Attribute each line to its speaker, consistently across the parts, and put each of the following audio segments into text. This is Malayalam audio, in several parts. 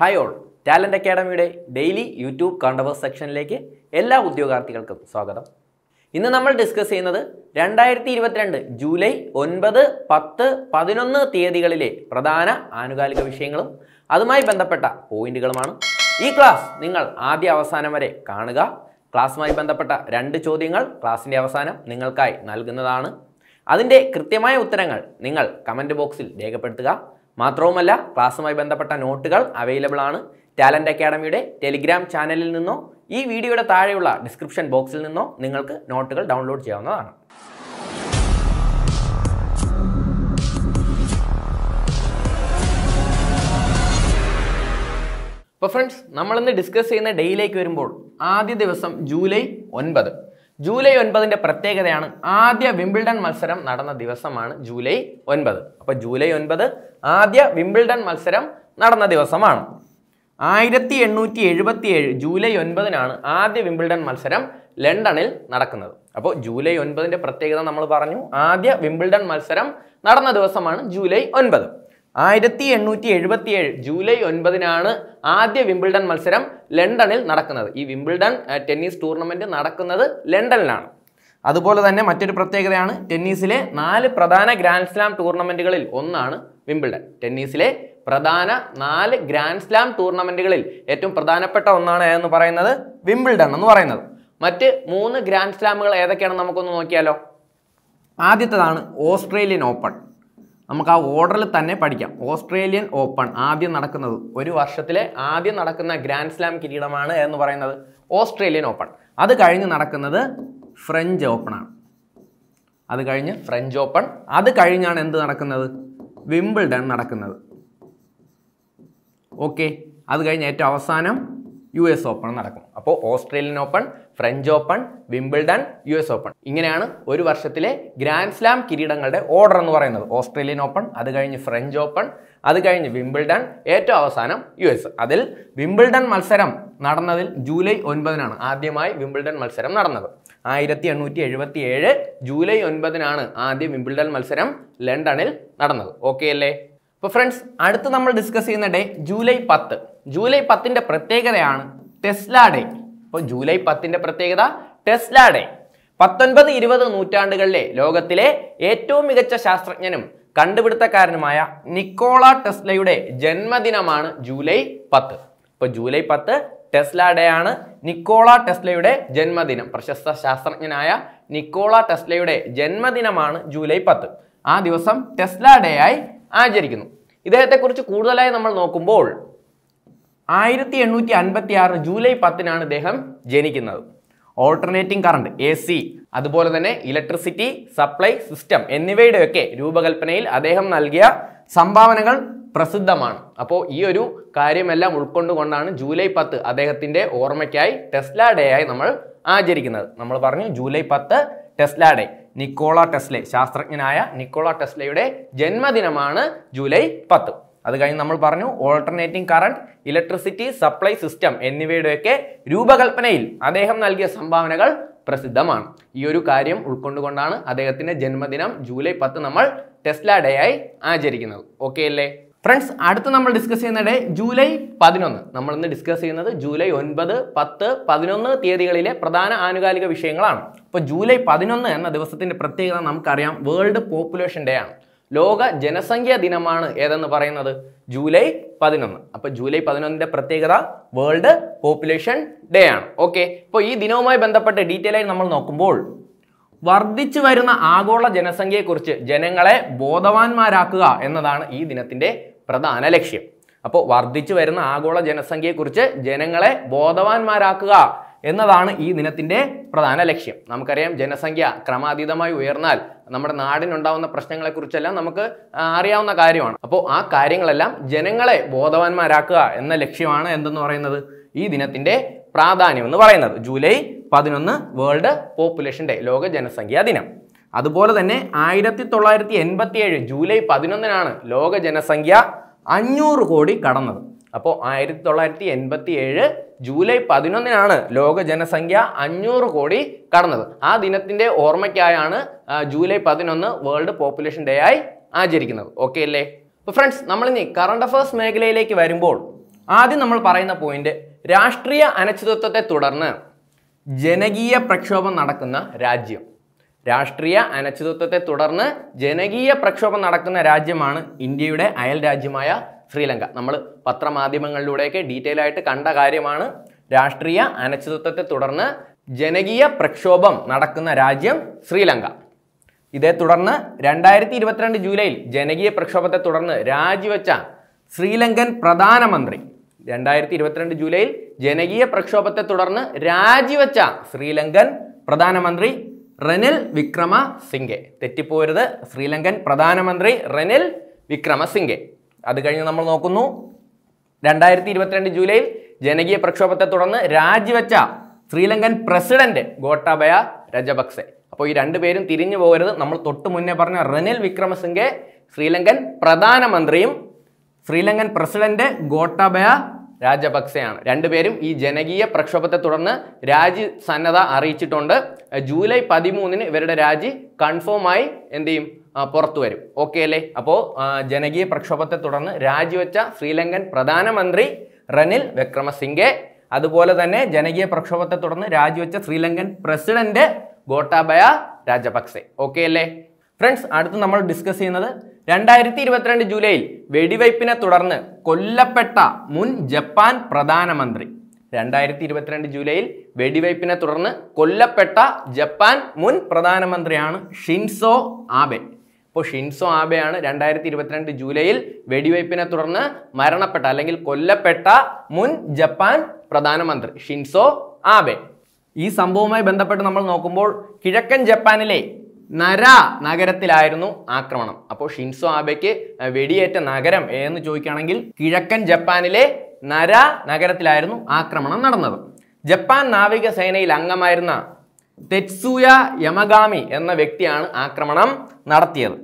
Speaker 1: ഹായ് ഓൾ ടാലൻറ്റ് അക്കാഡമിയുടെ ഡെയിലി യൂട്യൂബ് കോണ്ടവേഴ്സ് സെക്ഷനിലേക്ക് എല്ലാ ഉദ്യോഗാർത്ഥികൾക്കും സ്വാഗതം ഇന്ന് നമ്മൾ ഡിസ്കസ് ചെയ്യുന്നത് രണ്ടായിരത്തി ഇരുപത്തിരണ്ട് ജൂലൈ ഒൻപത് പത്ത് പതിനൊന്ന് തീയതികളിലെ പ്രധാന ആനുകാലിക വിഷയങ്ങളും അതുമായി ബന്ധപ്പെട്ട പോയിന്റുകളുമാണ് ഈ ക്ലാസ് നിങ്ങൾ ആദ്യ അവസാനം വരെ കാണുക ക്ലാസ്സുമായി ബന്ധപ്പെട്ട രണ്ട് ചോദ്യങ്ങൾ ക്ലാസ്സിൻ്റെ അവസാനം നിങ്ങൾക്കായി നൽകുന്നതാണ് അതിൻ്റെ കൃത്യമായ ഉത്തരങ്ങൾ നിങ്ങൾ കമൻറ്റ് ബോക്സിൽ രേഖപ്പെടുത്തുക മാത്രവുമല്ല ക്ലാസ്സുമായി ബന്ധപ്പെട്ട നോട്ടുകൾ അവൈലബിൾ ആണ് ടാലൻറ്റ് അക്കാഡമിയുടെ ടെലിഗ്രാം ചാനലിൽ നിന്നോ ഈ വീഡിയോയുടെ താഴെയുള്ള ഡിസ്ക്രിപ്ഷൻ ബോക്സിൽ നിന്നോ നിങ്ങൾക്ക് നോട്ടുകൾ ഡൗൺലോഡ് ചെയ്യാവുന്നതാണ് അപ്പോൾ ഫ്രണ്ട്സ് നമ്മളിന്ന് ഡിസ്കസ് ചെയ്യുന്ന ഡേയിലേക്ക് വരുമ്പോൾ ആദ്യ ദിവസം ജൂലൈ ഒൻപത് ജൂലൈ ഒൻപതിൻ്റെ പ്രത്യേകതയാണ് ആദ്യ വിംബിൾഡൺ മത്സരം നടന്ന ദിവസമാണ് ജൂലൈ ഒൻപത് അപ്പോൾ ജൂലൈ ഒൻപത് ആദ്യ വിംബിൾഡൺ മത്സരം നടന്ന ദിവസമാണ് ആയിരത്തി എണ്ണൂറ്റി എഴുപത്തി ഏഴ് ജൂലൈ ഒൻപതിനാണ് ആദ്യ വിംബിൾഡൺ മത്സരം ലണ്ടനിൽ നടക്കുന്നത് അപ്പോൾ ജൂലൈ ഒൻപതിൻ്റെ പ്രത്യേകത നമ്മൾ പറഞ്ഞു ആദ്യ വിംബിൾഡൺ മത്സരം നടന്ന ദിവസമാണ് ജൂലൈ ഒൻപത് ആയിരത്തി എണ്ണൂറ്റി ഏഴ് ജൂലൈ ഒൻപതിനാണ് ആദ്യ വിംബിൾഡൺ മത്സരം ലണ്ടനിൽ നടക്കുന്നത് ഈ വിംബിൾഡൺ ടെന്നീസ് ടൂർണമെൻറ്റ് നടക്കുന്നത് ലണ്ടനിലാണ് അതുപോലെ തന്നെ മറ്റൊരു പ്രത്യേകതയാണ് ടെന്നീസിലെ നാല് പ്രധാന ഗ്രാൻഡ് സ്ലാം ടൂർണമെൻറ്റുകളിൽ ഒന്നാണ് വിംബിൾഡൺ ടെന്നീസിലെ പ്രധാന നാല് ഗ്രാൻഡ് സ്ലാം ടൂർണമെൻറ്റുകളിൽ ഏറ്റവും പ്രധാനപ്പെട്ട ഒന്നാണ് എന്ന് പറയുന്നത് വിംബിൾഡൺ എന്ന് പറയുന്നത് മറ്റ് മൂന്ന് ഗ്രാൻഡ് സ്ലാമുകൾ ഏതൊക്കെയാണെന്ന് നമുക്കൊന്ന് നോക്കിയാലോ ആദ്യത്തേതാണ് ഓസ്ട്രേലിയൻ ഓപ്പൺ നമുക്ക് ആ ഓർഡറിൽ തന്നെ പഠിക്കാം ഓസ്ട്രേലിയൻ ഓപ്പൺ ആദ്യം നടക്കുന്നത് ഒരു വർഷത്തിലെ ആദ്യം നടക്കുന്ന ഗ്രാൻഡ് സ്ലാം കിരീടമാണ് എന്ന് പറയുന്നത് ഓസ്ട്രേലിയൻ ഓപ്പൺ അത് കഴിഞ്ഞ് നടക്കുന്നത് ഫ്രഞ്ച് ഓപ്പണാണ് അത് കഴിഞ്ഞ് ഫ്രഞ്ച് ഓപ്പൺ അത് കഴിഞ്ഞാണ് എന്ത് നടക്കുന്നത് വിംബിൾഡൺ നടക്കുന്നത് ഓക്കെ അത് കഴിഞ്ഞ് ഏറ്റവും അവസാനം യു എസ് ഓപ്പൺ നടക്കും അപ്പോൾ Australian Open French Open Wimbledon U S Open ഇങ്ങനെയാണ് ഒരു വർഷത്തിലെ ഗ്രാൻഡ് സ്ലാം കിരീടങ്ങളുടെ ഓർഡർ എന്ന് പറയുന്നത് ഓസ്ട്രേലിയൻ ഓപ്പൺ അത് കഴിഞ്ഞ് ഫ്രഞ്ച് ഓപ്പൺ അത് കഴിഞ്ഞ് വിംബിൾഡൺ ഏറ്റവും അവസാനം യു എസ് അതിൽ വിംബിൾഡൺ മത്സരം നടന്നതിൽ ജൂലൈ ഒൻപതിനാണ് ആദ്യമായി വിംബിൾഡൺ മത്സരം നടന്നത് ആയിരത്തി എണ്ണൂറ്റി എഴുപത്തി ഏഴ് ജൂലൈ ഒൻപതിനാണ് ആദ്യ വിംബിൾഡൺ മത്സരം ലണ്ടനിൽ നടന്നത് ഓക്കെ അല്ലേ അപ്പോൾ ഫ്രണ്ട്സ് അടുത്ത് നമ്മൾ ഡിസ്കസ് ചെയ്യുന്ന ഡേ ജൂലൈ പത്ത് ജൂലൈ പത്തിന്റെ പ്രത്യേകതയാണ് ടെസ്ല ഡേ അപ്പോൾ ജൂലൈ പത്തിന്റെ പ്രത്യേകത ടെസ്ല ഡേ പത്തൊൻപത് ഇരുപത് നൂറ്റാണ്ടുകളിലെ ലോകത്തിലെ ഏറ്റവും മികച്ച ശാസ്ത്രജ്ഞനും കണ്ടുപിടുത്തക്കാരനുമായ നിക്കോള ടെസ്ലയുടെ ജന്മദിനമാണ് ജൂലൈ പത്ത് ഇപ്പോൾ ജൂലൈ പത്ത് ടെസ്ല ഡേ ആണ് നിക്കോള ടെസ്ലയുടെ ജന്മദിനം പ്രശസ്ത ശാസ്ത്രജ്ഞനായ നിക്കോള ടെസ്ലയുടെ ജന്മദിനമാണ് ജൂലൈ പത്ത് ആ ദിവസം ടെസ്ല ഡേ ആയി ആചരിക്കുന്നു ഇദ്ദേഹത്തെക്കുറിച്ച് കൂടുതലായി നമ്മൾ നോക്കുമ്പോൾ ആയിരത്തി എണ്ണൂറ്റി അൻപത്തി ആറ് ജൂലൈ പത്തിനാണ് ഇദ്ദേഹം ജനിക്കുന്നത് ഓൾട്ടർനേറ്റിംഗ് കറണ്ട് എ സി അതുപോലെ തന്നെ ഇലക്ട്രിസിറ്റി സപ്ലൈ സിസ്റ്റം എന്നിവയുടെയൊക്കെ രൂപകൽപ്പനയിൽ അദ്ദേഹം നൽകിയ സംഭാവനകൾ പ്രസിദ്ധമാണ് അപ്പോൾ ഈ ഒരു കാര്യമെല്ലാം ഉൾക്കൊണ്ടുകൊണ്ടാണ് ജൂലൈ പത്ത് അദ്ദേഹത്തിൻ്റെ ഓർമ്മയ്ക്കായി ടെസ്ല ഡേ ആയി നമ്മൾ ആചരിക്കുന്നത് നമ്മൾ പറഞ്ഞു ജൂലൈ പത്ത് ടെസ്ല ഡേ നിക്കോള ടെസ്ലെ ശാസ്ത്രജ്ഞനായ നിക്കോള ടെസ്ലയുടെ ജന്മദിനമാണ് ജൂലൈ പത്ത് അത് കഴിഞ്ഞ് നമ്മൾ പറഞ്ഞു alternating current electricity supply system എന്നിവയുടെയൊക്കെ രൂപകൽപ്പനയിൽ അദ്ദേഹം നൽകിയ സംഭാവനകൾ പ്രസിദ്ധമാണ് ഈ ഒരു കാര്യം ഉൾക്കൊണ്ടുകൊണ്ടാണ് അദ്ദേഹത്തിന്റെ ജന്മദിനം ജൂലൈ പത്ത് നമ്മൾ ടെസ്ല ഡേ ആയി ആചരിക്കുന്നത് ഓക്കെ അല്ലേ ഫ്രണ്ട്സ് അടുത്ത് നമ്മൾ ഡിസ്കസ് ചെയ്യുന്ന ഡേ ജൂലൈ പതിനൊന്ന് നമ്മൾ ഇന്ന് ഡിസ്കസ് ചെയ്യുന്നത് ജൂലൈ ഒൻപത് പത്ത് പതിനൊന്ന് തീയതികളിലെ പ്രധാന ആനുകാലിക വിഷയങ്ങളാണ് അപ്പോൾ ജൂലൈ പതിനൊന്ന് എന്ന ദിവസത്തിന്റെ പ്രത്യേകത നമുക്കറിയാം വേൾഡ് പോപ്പുലേഷൻ ഡേ ആണ് ലോക ജനസംഖ്യാ ദിനമാണ് ഏതെന്ന് പറയുന്നത് ജൂലൈ പതിനൊന്ന് അപ്പൊ ജൂലൈ പതിനൊന്നിന്റെ പ്രത്യേകത വേൾഡ് പോപ്പുലേഷൻ ഡേ ആണ് ഓക്കെ ഇപ്പോൾ ഈ ദിനവുമായി ബന്ധപ്പെട്ട് ഡീറ്റെയിൽ ആയി നമ്മൾ നോക്കുമ്പോൾ വർദ്ധിച്ചു വരുന്ന ആഗോള ജനസംഖ്യയെക്കുറിച്ച് ജനങ്ങളെ ബോധവാന്മാരാക്കുക എന്നതാണ് ഈ ദിനത്തിന്റെ പ്രധാന ലക്ഷ്യം അപ്പോൾ വർദ്ധിച്ചു വരുന്ന ആഗോള ജനസംഖ്യയെക്കുറിച്ച് ജനങ്ങളെ ബോധവാന്മാരാക്കുക എന്നതാണ് ഈ ദിനത്തിൻ്റെ പ്രധാന ലക്ഷ്യം നമുക്കറിയാം ജനസംഖ്യ ക്രമാതീതമായി ഉയർന്നാൽ നമ്മുടെ നാടിനുണ്ടാവുന്ന പ്രശ്നങ്ങളെക്കുറിച്ചെല്ലാം നമുക്ക് അറിയാവുന്ന കാര്യമാണ് അപ്പോൾ ആ കാര്യങ്ങളെല്ലാം ജനങ്ങളെ ബോധവാന്മാരാക്കുക എന്ന ലക്ഷ്യമാണ് എന്തെന്ന് പറയുന്നത് ഈ ദിനത്തിൻ്റെ പ്രാധാന്യം എന്ന് പറയുന്നത് ജൂലൈ പതിനൊന്ന് വേൾഡ് പോപ്പുലേഷൻ ഡേ ലോക ജനസംഖ്യാ ദിനം അതുപോലെ തന്നെ ആയിരത്തി തൊള്ളായിരത്തി ഏഴ് ജൂലൈ പതിനൊന്നിനാണ് ലോക ജനസംഖ്യ അഞ്ഞൂറ് കോടി കടന്നത് അപ്പോൾ ആയിരത്തി തൊള്ളായിരത്തി എൺപത്തി ഏഴ് ജൂലൈ പതിനൊന്നിനാണ് ലോക ജനസംഖ്യ അഞ്ഞൂറ് കോടി കടന്നത് ആ ദിനത്തിൻ്റെ ഓർമ്മയ്ക്കായാണ് ജൂലൈ പതിനൊന്ന് വേൾഡ് പോപ്പുലേഷൻ ഡേ ആയി ആചരിക്കുന്നത് ഓക്കെ അല്ലേ അപ്പോൾ ഫ്രണ്ട്സ് നമ്മളിനി കറണ്ട് അഫേഴ്സ് മേഖലയിലേക്ക് വരുമ്പോൾ ആദ്യം നമ്മൾ പറയുന്ന പോയിന്റ് രാഷ്ട്രീയ അനിശ്ചിതത്വത്തെ തുടർന്ന് ജനകീയ പ്രക്ഷോഭം നടക്കുന്ന രാജ്യം രാഷ്ട്രീയ അനിശ്ചിതത്വത്തെ തുടർന്ന് ജനകീയ പ്രക്ഷോഭം നടക്കുന്ന രാജ്യമാണ് ഇന്ത്യയുടെ അയൽ രാജ്യമായ ശ്രീലങ്ക നമ്മൾ പത്രമാധ്യമങ്ങളിലൂടെയൊക്കെ ഡീറ്റെയിൽ ആയിട്ട് കണ്ട കാര്യമാണ് രാഷ്ട്രീയ അനിശ്ചിതത്വത്തെ തുടർന്ന് ജനകീയ പ്രക്ഷോഭം നടക്കുന്ന രാജ്യം ശ്രീലങ്ക ഇതേ തുടർന്ന് രണ്ടായിരത്തി ഇരുപത്തിരണ്ട് ജൂലൈയിൽ ജനകീയ പ്രക്ഷോഭത്തെ തുടർന്ന് രാജിവെച്ച ശ്രീലങ്കൻ പ്രധാനമന്ത്രി രണ്ടായിരത്തി ഇരുപത്തിരണ്ട് ജൂലൈയിൽ ജനകീയ പ്രക്ഷോഭത്തെ തുടർന്ന് രാജിവെച്ച ശ്രീലങ്കൻ പ്രധാനമന്ത്രി റെനിൽ വിക്രമ സിംഗെ തെറ്റിപ്പോരുത് ശ്രീലങ്കൻ പ്രധാനമന്ത്രി റെനിൽ വിക്രമസിംഗെ അത് കഴിഞ്ഞ് നമ്മൾ നോക്കുന്നു രണ്ടായിരത്തി ഇരുപത്തിരണ്ട് ജൂലൈയിൽ ജനകീയ പ്രക്ഷോഭത്തെ തുടർന്ന് രാജിവെച്ച ശ്രീലങ്കൻ പ്രസിഡന്റ് ഗോട്ടാബയ രജപക്സെ അപ്പോൾ ഈ രണ്ടുപേരും തിരിഞ്ഞു പോകരുത് നമ്മൾ തൊട്ട് മുന്നേ പറഞ്ഞ റനിൽ വിക്രമസിംഗെ ശ്രീലങ്കൻ പ്രധാനമന്ത്രിയും ശ്രീലങ്കൻ പ്രസിഡന്റ് ഗോട്ടാബയ രാജപക്സെയാണ് രണ്ടുപേരും ഈ ജനകീയ പ്രക്ഷോഭത്തെ തുടർന്ന് രാജി സന്നദ്ധ അറിയിച്ചിട്ടുണ്ട് ജൂലൈ പതിമൂന്നിന് ഇവരുടെ രാജി കൺഫേമായി എന്ത് ചെയ്യും പുറത്തു വരും ഓക്കെ അല്ലേ അപ്പോൾ ജനകീയ പ്രക്ഷോഭത്തെ തുടർന്ന് രാജിവെച്ച ശ്രീലങ്കൻ പ്രധാനമന്ത്രി റനിൽ വിക്രമസിംഗെ അതുപോലെ തന്നെ ജനകീയ പ്രക്ഷോഭത്തെ തുടർന്ന് രാജിവെച്ച ശ്രീലങ്കൻ പ്രസിഡന്റ് ഗോട്ടാബയ രാജപക്സെ ഓക്കെ അല്ലേ ഫ്രണ്ട്സ് അടുത്ത് നമ്മൾ ഡിസ്കസ് ചെയ്യുന്നത് രണ്ടായിരത്തി ഇരുപത്തിരണ്ട് ജൂലൈയിൽ വെടിവയ്പ്പിനെ തുടർന്ന് കൊല്ലപ്പെട്ട മുൻ ജപ്പാൻ പ്രധാനമന്ത്രി രണ്ടായിരത്തി ഇരുപത്തിരണ്ട് ജൂലൈയിൽ വെടിവയ്പ്പിനെ തുടർന്ന് കൊല്ലപ്പെട്ട ജപ്പാൻ മുൻ പ്രധാനമന്ത്രിയാണ് ഷിൻസോ ആബെ ഇപ്പോൾ ഷിൻസോ ആബെയാണ് രണ്ടായിരത്തി ഇരുപത്തിരണ്ട് ജൂലൈയിൽ വെടിവയ്പ്പിനെ തുടർന്ന് മരണപ്പെട്ട അല്ലെങ്കിൽ കൊല്ലപ്പെട്ട മുൻ ജപ്പാൻ പ്രധാനമന്ത്രി ഷിൻസോ ആബെ ഈ സംഭവവുമായി ബന്ധപ്പെട്ട് നമ്മൾ നോക്കുമ്പോൾ കിഴക്കൻ ജപ്പാനിലെ നര നഗരത്തിലായിരുന്നു ആക്രമണം അപ്പോൾ ഷിൻസോ ആബയ്ക്ക് വെടിയേറ്റ നഗരം എന്ന് ചോദിക്കുകയാണെങ്കിൽ കിഴക്കൻ ജപ്പാനിലെ നര നഗരത്തിലായിരുന്നു ആക്രമണം നടന്നത് ജപ്പാൻ നാവികസേനയിൽ അംഗമായിരുന്ന തെറ്റ്സൂയ യമഗാമി എന്ന വ്യക്തിയാണ് ആക്രമണം നടത്തിയത്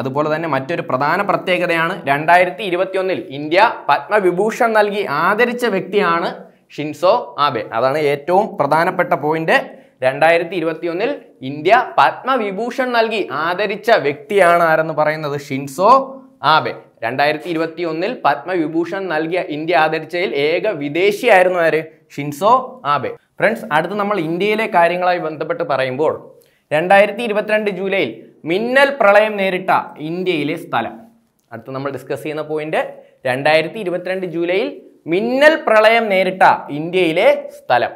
Speaker 1: അതുപോലെ തന്നെ മറ്റൊരു പ്രധാന പ്രത്യേകതയാണ് രണ്ടായിരത്തി ഇരുപത്തിയൊന്നിൽ ഇന്ത്യ പത്മവിഭൂഷൺ നൽകി ആദരിച്ച വ്യക്തിയാണ് ഷിൻസോ ആബെ അതാണ് ഏറ്റവും പ്രധാനപ്പെട്ട പോയിന്റ് രണ്ടായിരത്തി ഇരുപത്തിയൊന്നിൽ ഇന്ത്യ പത്മവിഭൂഷൺ നൽകി ആദരിച്ച വ്യക്തിയാണ് ആരെന്ന് പറയുന്നത് ഷിൻസോ ആബെ രണ്ടായിരത്തി ഇരുപത്തി ഒന്നിൽ പത്മവിഭൂഷൺ നൽകിയ ഇന്ത്യ ആദരിച്ചതിൽ ഏക വിദേശിയായിരുന്നു ആര് ഷിൻസോ ആബെ ഫ്രണ്ട്സ് അടുത്ത് നമ്മൾ ഇന്ത്യയിലെ കാര്യങ്ങളായി ബന്ധപ്പെട്ട് പറയുമ്പോൾ രണ്ടായിരത്തി ഇരുപത്തിരണ്ട് ജൂലൈയിൽ മിന്നൽ പ്രളയം നേരിട്ട ഇന്ത്യയിലെ സ്ഥലം അടുത്ത് നമ്മൾ ഡിസ്കസ് ചെയ്യുന്ന പോയിന്റ് രണ്ടായിരത്തി ഇരുപത്തിരണ്ട് ജൂലൈയിൽ മിന്നൽ പ്രളയം നേരിട്ട ഇന്ത്യയിലെ സ്ഥലം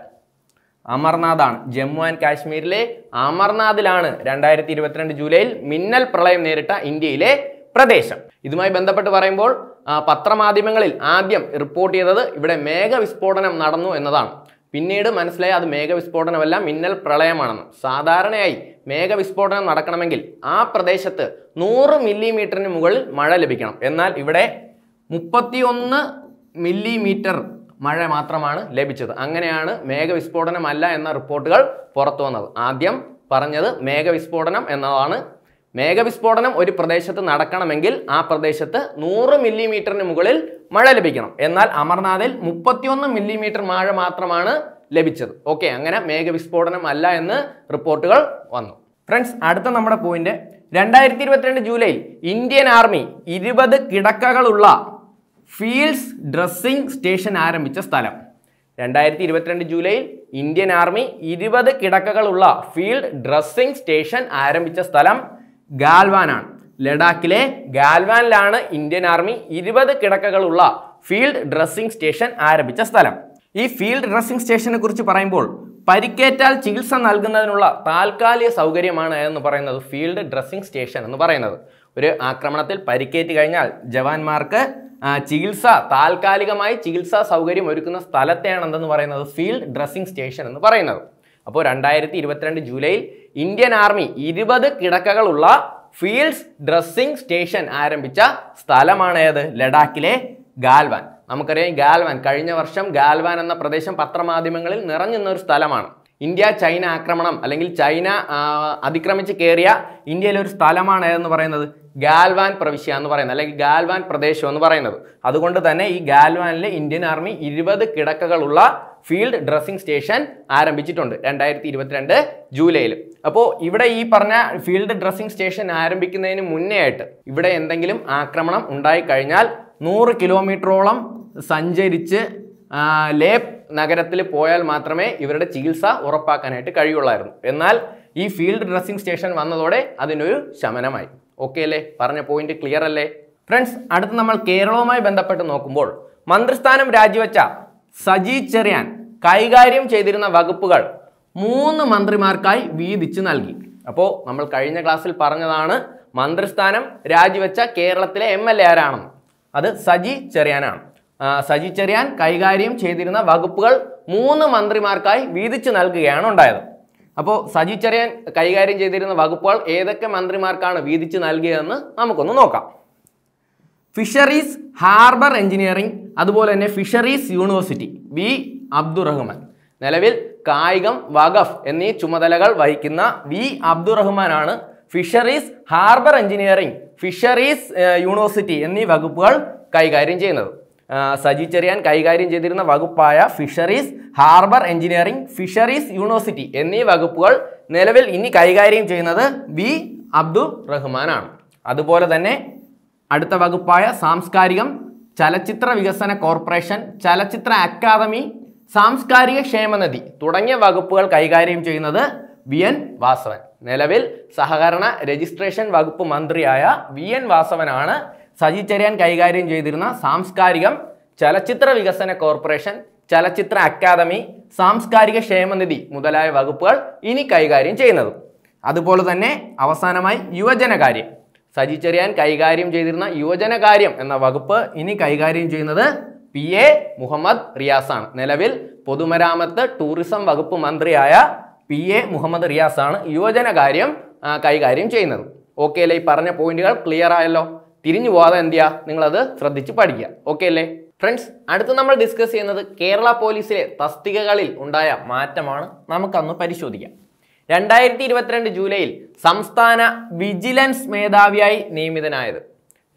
Speaker 1: അമർനാഥാണ് ജമ്മു ആൻഡ് കാശ്മീരിലെ അമർനാഥിലാണ് രണ്ടായിരത്തി ഇരുപത്തിരണ്ട് ജൂലൈയിൽ മിന്നൽ പ്രളയം നേരിട്ട ഇന്ത്യയിലെ പ്രദേശം ഇതുമായി ബന്ധപ്പെട്ട് പറയുമ്പോൾ പത്രമാധ്യമങ്ങളിൽ ആദ്യം റിപ്പോർട്ട് ചെയ്തത് ഇവിടെ മേഘവിസ്ഫോടനം നടന്നു എന്നതാണ് പിന്നീട് മനസ്സിലായി അത് മേഘവിസ്ഫോടനമല്ല മിന്നൽ പ്രളയമാണെന്ന് സാധാരണയായി മേഘവിസ്ഫോടനം നടക്കണമെങ്കിൽ ആ പ്രദേശത്ത് നൂറ് മില്ലിമീറ്ററിന് മുകളിൽ മഴ ലഭിക്കണം എന്നാൽ ഇവിടെ മുപ്പത്തിയൊന്ന് മില്ലിമീറ്റർ മഴ മാത്രമാണ് ലഭിച്ചത് അങ്ങനെയാണ് മേഘവിസ്ഫോടനമല്ല എന്ന റിപ്പോർട്ടുകൾ പുറത്തു വന്നത് ആദ്യം പറഞ്ഞത് മേഘവിസ്ഫോടനം എന്നതാണ് മേഘവിസ്ഫോടനം ഒരു പ്രദേശത്ത് നടക്കണമെങ്കിൽ ആ പ്രദേശത്ത് നൂറ് മില്ലിമീറ്ററിന് മുകളിൽ മഴ ലഭിക്കണം എന്നാൽ അമർനാഥിൽ മുപ്പത്തിയൊന്ന് മില്ലിമീറ്റർ മഴ മാത്രമാണ് ലഭിച്ചത് ഓക്കെ അങ്ങനെ മേഘവിസ്ഫോടനം അല്ല എന്ന് റിപ്പോർട്ടുകൾ വന്നു ഫ്രണ്ട്സ് അടുത്ത നമ്മുടെ പോയിന്റ് രണ്ടായിരത്തി ഇരുപത്തിരണ്ട് ജൂലൈ ഇന്ത്യൻ ആർമി ഇരുപത് കിടക്കകളുള്ള ഫീൽഡ്സ് ഡ്രസ്സിംഗ് സ്റ്റേഷൻ ആരംഭിച്ച സ്ഥലം രണ്ടായിരത്തി ഇരുപത്തിരണ്ട് ജൂലൈയിൽ ഇന്ത്യൻ ആർമി ഇരുപത് കിടക്കകളുള്ള ഫീൽഡ് ഡ്രസ്സിംഗ് സ്റ്റേഷൻ ആരംഭിച്ച സ്ഥലം ഗാൽവാനാണ് ലഡാക്കിലെ ഗാൽവാനിലാണ് ഇന്ത്യൻ ആർമി ഇരുപത് കിടക്കകളുള്ള ഫീൽഡ് ഡ്രസ്സിംഗ് സ്റ്റേഷൻ ആരംഭിച്ച സ്ഥലം ഈ ഫീൽഡ് ഡ്രസ്സിംഗ് സ്റ്റേഷനെ കുറിച്ച് പറയുമ്പോൾ പരിക്കേറ്റാൽ ചികിത്സ നൽകുന്നതിനുള്ള താൽക്കാലിക സൗകര്യമാണ് എന്ന് പറയുന്നത് ഫീൽഡ് ഡ്രസ്സിംഗ് സ്റ്റേഷൻ എന്ന് പറയുന്നത് ഒരു ആക്രമണത്തിൽ പരിക്കേറ്റ് കഴിഞ്ഞാൽ ജവാന്മാർക്ക് ചികിത്സ താൽക്കാലികമായി ചികിത്സാ സൗകര്യം ഒരുക്കുന്ന സ്ഥലത്തെയാണ് എന്തെന്ന് പറയുന്നത് ഫീൽഡ് ഡ്രസ്സിംഗ് സ്റ്റേഷൻ എന്ന് പറയുന്നത് അപ്പോൾ രണ്ടായിരത്തി ഇരുപത്തിരണ്ട് ജൂലൈയിൽ ഇന്ത്യൻ ആർമി ഇരുപത് കിടക്കകളുള്ള ഫീൽഡ്സ് ഡ്രസ്സിംഗ് സ്റ്റേഷൻ ആരംഭിച്ച സ്ഥലമാണ് ഏത് ലഡാക്കിലെ ഗാൽവാൻ നമുക്കറിയാം ഗാൽവാൻ കഴിഞ്ഞ വർഷം ഗാൽവാൻ എന്ന പ്രദേശം പത്രമാധ്യമങ്ങളിൽ നിറഞ്ഞുന്ന ഒരു സ്ഥലമാണ് ഇന്ത്യ ചൈന ആക്രമണം അല്ലെങ്കിൽ ചൈന അതിക്രമിച്ച് കയറിയ ഇന്ത്യയിലെ ഒരു സ്ഥലമാണ് ഏതെന്ന് പറയുന്നത് ഗാൽവാൻ പ്രവിശ്യ എന്ന് പറയുന്നത് അല്ലെങ്കിൽ ഗാൽവാൻ പ്രദേശം എന്ന് പറയുന്നത് അതുകൊണ്ട് തന്നെ ഈ ഗാൽവാനിലെ ഇന്ത്യൻ ആർമി ഇരുപത് കിടക്കകളുള്ള ഫീൽഡ് ഡ്രസ്സിംഗ് സ്റ്റേഷൻ ആരംഭിച്ചിട്ടുണ്ട് രണ്ടായിരത്തി ഇരുപത്തിരണ്ട് ജൂലൈയിൽ അപ്പോൾ ഇവിടെ ഈ പറഞ്ഞ ഫീൽഡ് ഡ്രസ്സിംഗ് സ്റ്റേഷൻ ആരംഭിക്കുന്നതിന് മുന്നേ ആയിട്ട് ഇവിടെ എന്തെങ്കിലും ആക്രമണം ഉണ്ടായിക്കഴിഞ്ഞാൽ നൂറ് കിലോമീറ്ററോളം സഞ്ചരിച്ച് ലേപ് നഗരത്തിൽ പോയാൽ മാത്രമേ ഇവരുടെ ചികിത്സ ഉറപ്പാക്കാനായിട്ട് കഴിയുള്ളായിരുന്നു എന്നാൽ ഈ ഫീൽഡ് ഡ്രസ്സിംഗ് സ്റ്റേഷൻ വന്നതോടെ അതിനൊരു ശമനമായി ഓക്കെ അല്ലേ പറഞ്ഞ പോയിന്റ് ക്ലിയർ അല്ലേ ഫ്രണ്ട്സ് അടുത്ത് നമ്മൾ കേരളവുമായി ബന്ധപ്പെട്ട് നോക്കുമ്പോൾ മന്ത്രിസ്ഥാനം രാജിവെച്ച സജി ചെറിയാൻ കൈകാര്യം ചെയ്തിരുന്ന വകുപ്പുകൾ മൂന്ന് മന്ത്രിമാർക്കായി വീതിച്ചു നൽകി അപ്പോൾ നമ്മൾ കഴിഞ്ഞ ക്ലാസ്സിൽ പറഞ്ഞതാണ് മന്ത്രിസ്ഥാനം രാജിവെച്ച കേരളത്തിലെ എം എൽ എ ആരാണെന്ന് അത് സജി ചെറിയാനാണ് സജി ചെറിയാൻ കൈകാര്യം ചെയ്തിരുന്ന വകുപ്പുകൾ മൂന്ന് മന്ത്രിമാർക്കായി വീതിച്ചു നൽകുകയാണ് ഉണ്ടായത് അപ്പോൾ സജി ചെറിയാൻ കൈകാര്യം ചെയ്തിരുന്ന വകുപ്പുകൾ ഏതൊക്കെ മന്ത്രിമാർക്കാണ് വീതിച്ചു നൽകിയതെന്ന് നമുക്കൊന്ന് നോക്കാം ഫിഷറീസ് ഹാർബർ എഞ്ചിനീയറിംഗ് അതുപോലെ തന്നെ ഫിഷറീസ് യൂണിവേഴ്സിറ്റി വി അബ്ദുറഹ്മാൻ നിലവിൽ കായികം വഖഫ് എന്നീ ചുമതലകൾ വഹിക്കുന്ന വി അബ്ദുറഹ്മാനാണ് fisheries harbour engineering fisheries university എന്നീ വകുപ്പുകൾ കൈകാര്യം ചെയ്യുന്നത് സജി ചെറിയാൻ കൈകാര്യം ചെയ്തിരുന്ന വകുപ്പായ fisheries harbour engineering fisheries university എന്നീ വകുപ്പുകൾ നിലവിൽ ഇനി കൈകാര്യം ചെയ്യുന്നത് വി അബ്ദുറഹ്മാനാണ് റഹ്മാനാണ് അതുപോലെ തന്നെ അടുത്ത വകുപ്പായ സാംസ്കാരികം ചലച്ചിത്ര വികസന കോർപ്പറേഷൻ ചലച്ചിത്ര അക്കാദമി സാംസ്കാരിക ക്ഷേമനിധി തുടങ്ങിയ വകുപ്പുകൾ കൈകാര്യം ചെയ്യുന്നത് വി എൻ വാസവൻ നിലവിൽ സഹകരണ രജിസ്ട്രേഷൻ വകുപ്പ് മന്ത്രിയായ വി എൻ വാസവനാണ് സജി ചെറിയാൻ കൈകാര്യം ചെയ്തിരുന്ന സാംസ്കാരികം ചലച്ചിത്ര വികസന കോർപ്പറേഷൻ ചലച്ചിത്ര അക്കാദമി സാംസ്കാരിക ക്ഷേമനിധി മുതലായ വകുപ്പുകൾ ഇനി കൈകാര്യം ചെയ്യുന്നത് അതുപോലെ തന്നെ അവസാനമായി യുവജനകാര്യം സജിച്ചെറിയാൻ ചെറിയാൻ കൈകാര്യം ചെയ്തിരുന്ന യുവജനകാര്യം എന്ന വകുപ്പ് ഇനി കൈകാര്യം ചെയ്യുന്നത് പി എ മുഹമ്മദ് റിയാസാണ് നിലവിൽ പൊതുമരാമത്ത് ടൂറിസം വകുപ്പ് മന്ത്രിയായ പി എ മുഹമ്മദ് റിയാസാണ് യുവജനകാര്യം കൈകാര്യം ചെയ്യുന്നത് ഓക്കെ അല്ലേ ഈ പറഞ്ഞ പോയിന്റുകൾ ക്ലിയർ ആയല്ലോ തിരിഞ്ഞു പോകാതെ എന്ത് ചെയ്യുക നിങ്ങളത് ശ്രദ്ധിച്ച് പഠിക്കുക ഓക്കെ അല്ലേ ഫ്രണ്ട്സ് അടുത്ത് നമ്മൾ ഡിസ്കസ് ചെയ്യുന്നത് കേരള പോലീസിലെ തസ്തികകളിൽ ഉണ്ടായ മാറ്റമാണ് നമുക്കന്ന് പരിശോധിക്കാം രണ്ടായിരത്തി ഇരുപത്തിരണ്ട് ജൂലൈയിൽ സംസ്ഥാന വിജിലൻസ് മേധാവിയായി നിയമിതനായത്